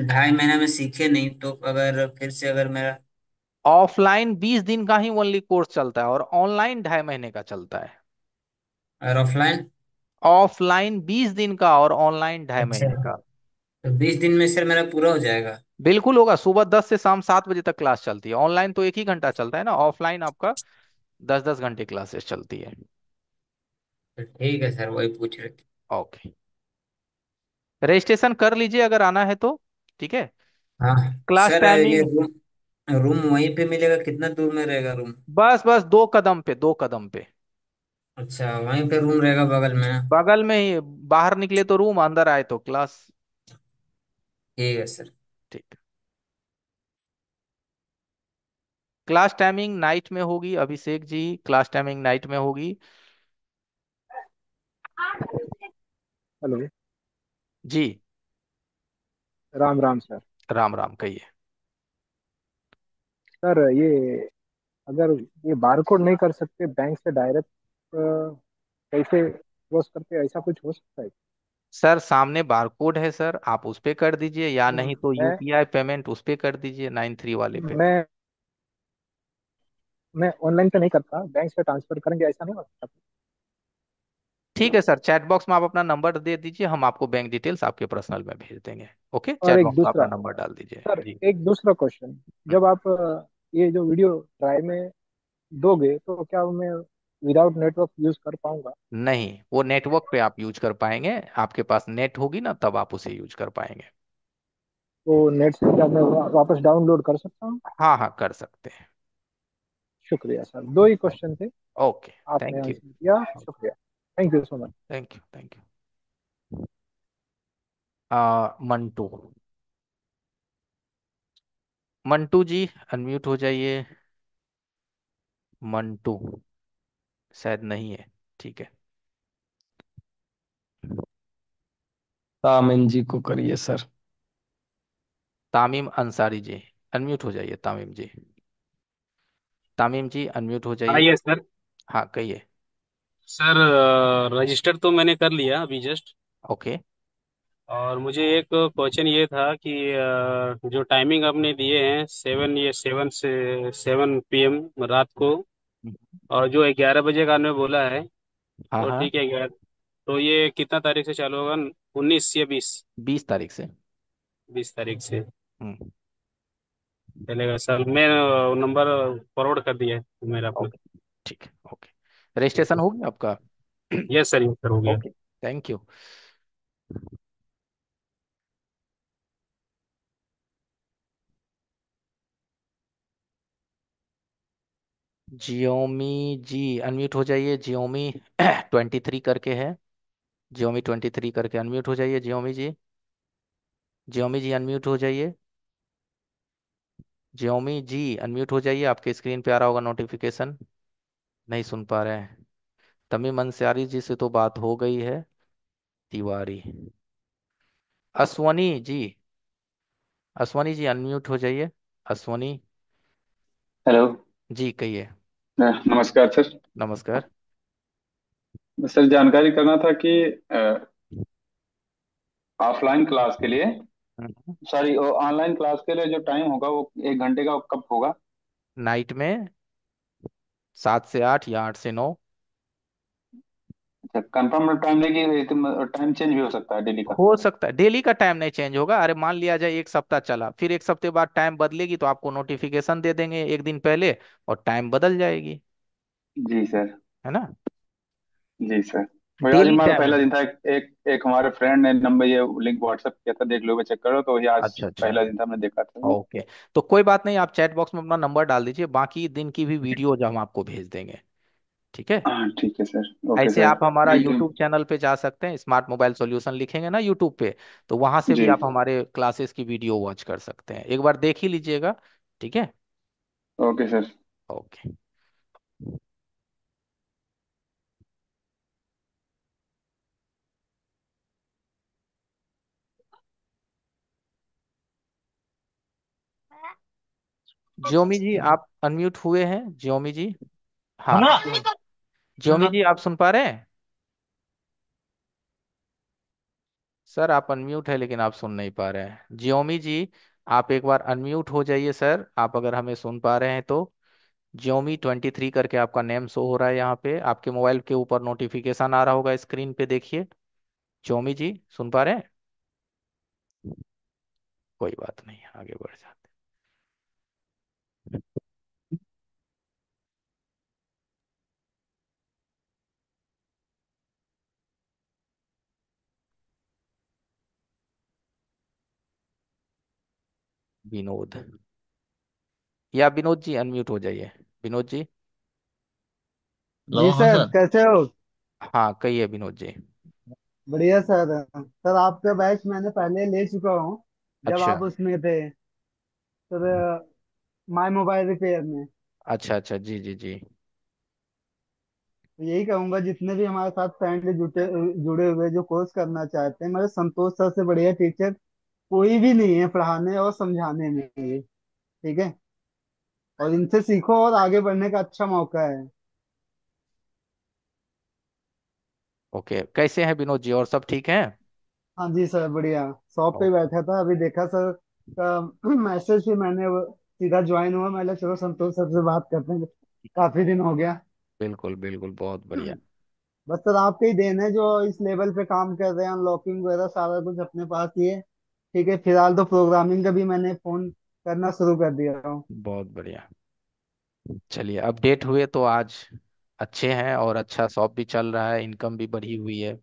ढाई महीना में सीखे नहीं तो अगर फिर से अगर मेरा ऑफलाइन बीस दिन का ही ओनली कोर्स चलता है और ऑनलाइन ढाई महीने का चलता है और ऑफलाइन ऑफलाइन बीस दिन का और ऑनलाइन ढाई अच्छा महीने का तो बीस दिन में सर मेरा पूरा हो जाएगा बिल्कुल होगा सुबह दस से शाम सात बजे तक क्लास चलती है ऑनलाइन तो एक ही घंटा चलता है ना ऑफलाइन आपका दस दस घंटे क्लासेस चलती है तो ठीक है सर वही पूछ रहे थे ओके रजिस्ट्रेशन कर लीजिए अगर आना है तो ठीक है हाँ क्लास सर ये टाइमिंग रूम रूम वहीं पे मिलेगा कितना दूर में रहेगा रूम बस बस दो कदम पे दो कदम पे अच्छा वहीं पे रूम रहेगा बगल में ना? बगल में ही बाहर निकले तो रूम अंदर आए तो क्लास ठीक है सर ठीक क्लास टाइमिंग नाइट में होगी Abhishek ji class timing night में होगी हेलो जी राम राम सर राम राम कहिए सर ये अगर ये बारकोड नहीं कर सकते बैंक से डायरेक्ट कैसे क्रॉस करते ऐसा कुछ हो सकता है सर सामने बारकोड है सर आप उस पे कर दीजिए या नहीं तो मैं यूपीआई पेमेंट उस पे कर दीजिए नाइन थ्री वाले पे मैं मैं ऑनलाइन पे नहीं करता बैंक से ट्रांसफर करेंगे ऐसा नहीं हो सकता ठीक है सर चैट बॉक्स में आप अपना नंबर दे दीजिए हम आपको बैंक डिटेल्स आपके पर्सनल में भेज देंगे ओके चैट बॉक्स में अपना नंबर डाल दीजिए सर एक दूसरा क्वेश्चन जब आप हम्म। ये जो वीडियो ड्राइव में दोगे तो क्या मैं विदाउट नेटवर्क यूज कर पाऊंगा नहीं वो नेटवर्क पे आप यूज कर पाएंगे आपके पास नेट होगी ना तब आप उसे यूज कर पाएंगे तो नेट से क्या मैं वापस डाउनलोड कर सकता हूँ हाँ हाँ कर सकते हैं शुक्रिया सर दो ही क्वेश्चन थे ओके आपने थैंक यू किया शुक्रिया thank you so much thank you thank you Mantu Mantu ji unmute हो जाइए मंटू शायद नहीं है ठीक है तामिम जी को करिए सर तामिम अंसारी जी अनम्यूट हो जाइए तामिम जी तामिम जी अनम्यूट हो जाइए हाँ सर हाँ कहिए सर रजिस्टर uh, तो मैंने कर लिया अभी जस्ट ओके और मुझे एक क्वेश्चन ये था कि uh, जो टाइमिंग आपने दिए हैं सेवन ये सेवन से सेवन पीएम रात को हम्म। और जो ग्यारह बजे का आपने बोला है हाँ तो हाँ ठीक है ग्यारह तो ये कितना तारीख से चालू होगा उन्नीस या बीस बीस तारीख से बीस तारीख से हम्म। चलेगा सर मैं नंबर फॉरवर्ड कर दिया है मेरा आपको ओके ठीक है ओके रजिस्ट्रेशन हो गया आपका यस सर यस सर हो गया okay thank you Xiaomi ji unmute हो जाइए जियोमी ट्वेंटी थ्री करके है जियोमी ट्वेंटी थ्री करके अनम्यूट हो जाइए Xiaomi ji Xiaomi ji unmute हो जाइए जियोमी जी अनम्यूट हो जाइए आपके स्क्रीन पे आ रहा होगा नोटिफिकेशन नहीं सुन पा रहे हैं तमी मंसारी जी से तो बात हो गई है तिवारी अश्वनी जी अश्वनी जी अनम्यूट हो जाइए अश्वनी हेलो जी कहिए नमस्कार सर नमस्कार सर जानकारी करना था कि ऑफलाइन क्लास के लिए सॉरी ऑनलाइन क्लास के लिए जो टाइम होगा वो एक घंटे का कब होगा नाइट में सात से आठ या आठ से नौ कंफर्म टाइम लेकिन टाइम चेंज भी हो सकता है डेली का हो सकता है डेली का टाइम नहीं चेंज होगा अरे मान लिया जाए एक सप्ताह चला फिर एक सप्ताह बाद टाइम बदलेगी तो आपको नोटिफिकेशन दे देंगे एक दिन पहले और टाइम बदल जाएगी जी सर है ना जी सर हमारा पहला दिन था एक एक हमारे फ्रेंड ने नंबर ये लिंक व्हाट्सएप किया था देख लो चेक करो तो ये आज अच्छा अच्छा पहला दिन था मैंने देखा था ओके तो कोई बात नहीं आप चैट बॉक्स में अपना नंबर डाल दीजिए बाकी दिन की भी वीडियो हम आपको भेज देंगे ठीक है हाँ ठीक है सर ओके ऐसे सर आप हमारा थैंक यू यूट्यूब चैनल पे जा सकते हैं स्मार्ट मोबाइल सॉल्यूशन लिखेंगे ना यूट्यूब पे तो वहां से भी जी आप हमारे क्लासेस की वीडियो वॉच कर सकते हैं एक बार देख ही लीजिएगा ठीक है okay sir okay Xiaomi ji आप अनम्यूट हुए हैं ज्योमी जी हाँ, हाँ। ज्योमी जी हाँ। आप सुन पा रहे हैं सर आप अनम्यूट है लेकिन आप सुन नहीं पा रहे हैं ज्योमी जी आप एक बार अनम्यूट हो जाइए सर आप अगर हमें सुन पा रहे हैं तो ज्योमी ट्वेंटी थ्री करके आपका नेम शो हो रहा है यहाँ पे आपके मोबाइल के ऊपर नोटिफिकेशन आ रहा होगा स्क्रीन पे देखिए ज्योमी जी सुन पा रहे हैं कोई बात नहीं आगे बढ़ जाते विनोद या विनोद जी अनम्यूट हो जाइए विनोद जी जी हेलो हाँ सर सर कैसे हो हाँ कहिए विनोद जी बढ़िया सर सर आपका बैच मैंने पहले ले चुका हूँ जब अच्छा। आप अच्छा उसमें थे सर माय मोबाइल रिपेयर में अच्छा अच्छा जी जी जी तो यही कहूंगा जितने भी हमारे साथ फ्रेंड जुटे जुड़े हुए जो कोर्स करना चाहते हैं मतलब संतोष सर से बढ़िया टीचर कोई भी नहीं है पढ़ाने और समझाने में ये ठीक है और इनसे सीखो और आगे बढ़ने का अच्छा मौका है ओके okay. कैसे हैं विनोद जी और सब ठीक हैं हाँ जी सर बढ़िया शॉप पे बैठा था अभी देखा सर का मैसेज भी मैंने सीधा ज्वाइन हुआ मैं चलो संतोष सर से बात करते हैं काफी दिन हो गया बिल्कुल बिल्कुल बहुत बढ़िया बस सर आपके ही देन है जो इस लेवल पे काम कर रहे हैं अनलॉकिंग वगैरह सारा कुछ अपने पास ही है ठीक है फिलहाल तो प्रोग्रामिंग का भी मैंने फोन करना शुरू कर दिया हूँ बहुत बढ़िया चलिए अपडेट हुए तो आज अच्छे हैं और अच्छा शॉप भी चल रहा है इनकम भी बढ़ी हुई है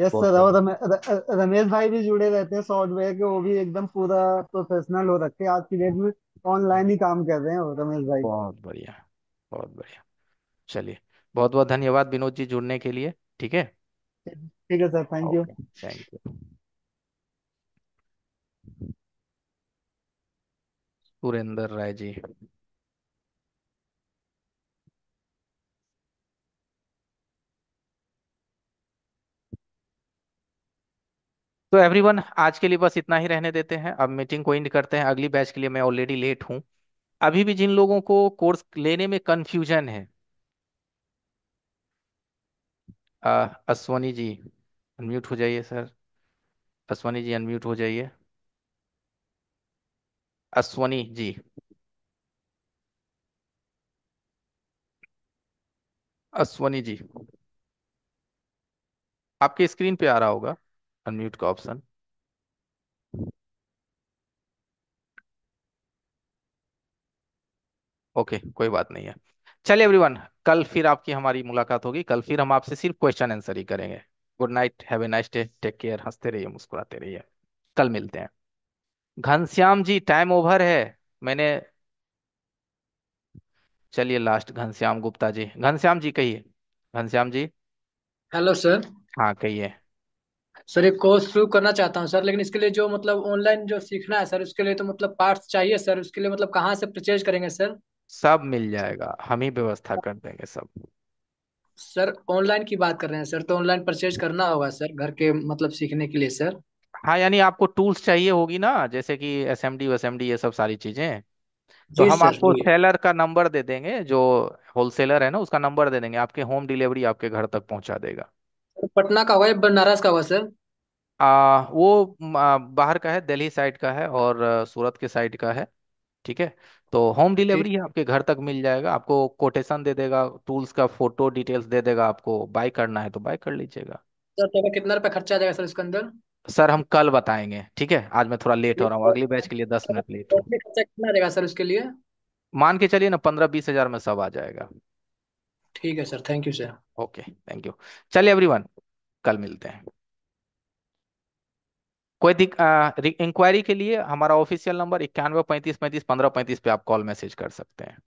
यस बहुत सर और बढ़िया रमेश भाई भी जुड़े रहते हैं सॉफ्टवेयर के वो भी एकदम पूरा प्रोफेशनल हो रखे हैं आज की डेट में ऑनलाइन ही काम कर रहे हैं रमेश भाई बहुत बढ़िया बहुत बढ़िया चलिए बहुत बहुत धन्यवाद विनोद जी जुड़ने के लिए ठीक है ठीक है sir thank you okay thank you Surendra Rai ji तो एवरीवन आज के लिए बस इतना ही रहने देते हैं अब मीटिंग को इंड करते हैं अगली बैच के लिए मैं ऑलरेडी लेट हूँ अभी भी जिन लोगों को कोर्स लेने में कन्फ्यूजन है अश्वनी जी अनम्यूट हो जाइए सर अश्वनी जी अनम्यूट हो जाइए अश्वनी जी अश्वनी जी आपके स्क्रीन पे आ रहा होगा अनम्यूट का ऑप्शन ओके okay, कोई बात नहीं है चलिए एवरीवन कल फिर आपकी हमारी मुलाकात होगी कल फिर हम आपसे सिर्फ क्वेश्चन आंसर ही करेंगे good night have a nice day take care हंसते रहिए मुस्कुराते रहिए कल मिलते हैं घनश्याम जी टाइम ओवर है मैंने चलिए लास्ट घनश्याम गुप्ता जी घनश्याम जी कहिए घनश्याम जी हेलो सर हाँ कहिए सर एक कोर्स शुरू करना चाहता हूँ सर लेकिन इसके लिए जो मतलब ऑनलाइन जो सीखना है सर उसके लिए तो मतलब पार्ट्स चाहिए सर उसके लिए मतलब कहाँ से परचेज करेंगे सर सब मिल जाएगा हम ही व्यवस्था कर देंगे सब सर ऑनलाइन की बात कर रहे हैं सर तो ऑनलाइन परचेज करना होगा सर घर के मतलब सीखने के लिए सर हाँ यानी आपको टूल्स चाहिए होगी ना जैसे कि एस एम डी ये सब सारी चीजें तो जी हम सर आपको जी सेलर का नंबर दे देंगे जो होलसेलर है ना उसका नंबर दे देंगे आपके होम डिलीवरी आपके घर तक पहुंचा देगा सर, पटना का हुआ या बनारस का हुआ सर आ, वो आ, बाहर का है दिल्ली साइड का है और सूरत के साइड का है ठीक है तो होम डिलीवरी है आपके घर तक मिल जाएगा आपको कोटेशन दे देगा टूल्स का फोटो डिटेल्स दे देगा आपको बाय करना है तो बाय कर लीजिएगा सर तो, तो कितना रुपया खर्चा आ जाएगा सर इसके अंदर सर हम कल बताएंगे ठीक है आज मैं थोड़ा लेट हो रहा हूँ तो अगली बैच के लिए दस मिनट लेट हूँ खर्चा कितना रहेगा सर उसके लिए मान के चलिए ना पंद्रह बीस हजार में सब आ जाएगा ठीक है sir thank you sir okay thank you चलिए एवरीवन कल मिलते हैं कोई दिक इंक्वायरी के लिए हमारा ऑफिशियल नंबर इक्यानवे पैंतीस पैंतीस पंद्रह पैंतीस पे आप कॉल मैसेज कर सकते हैं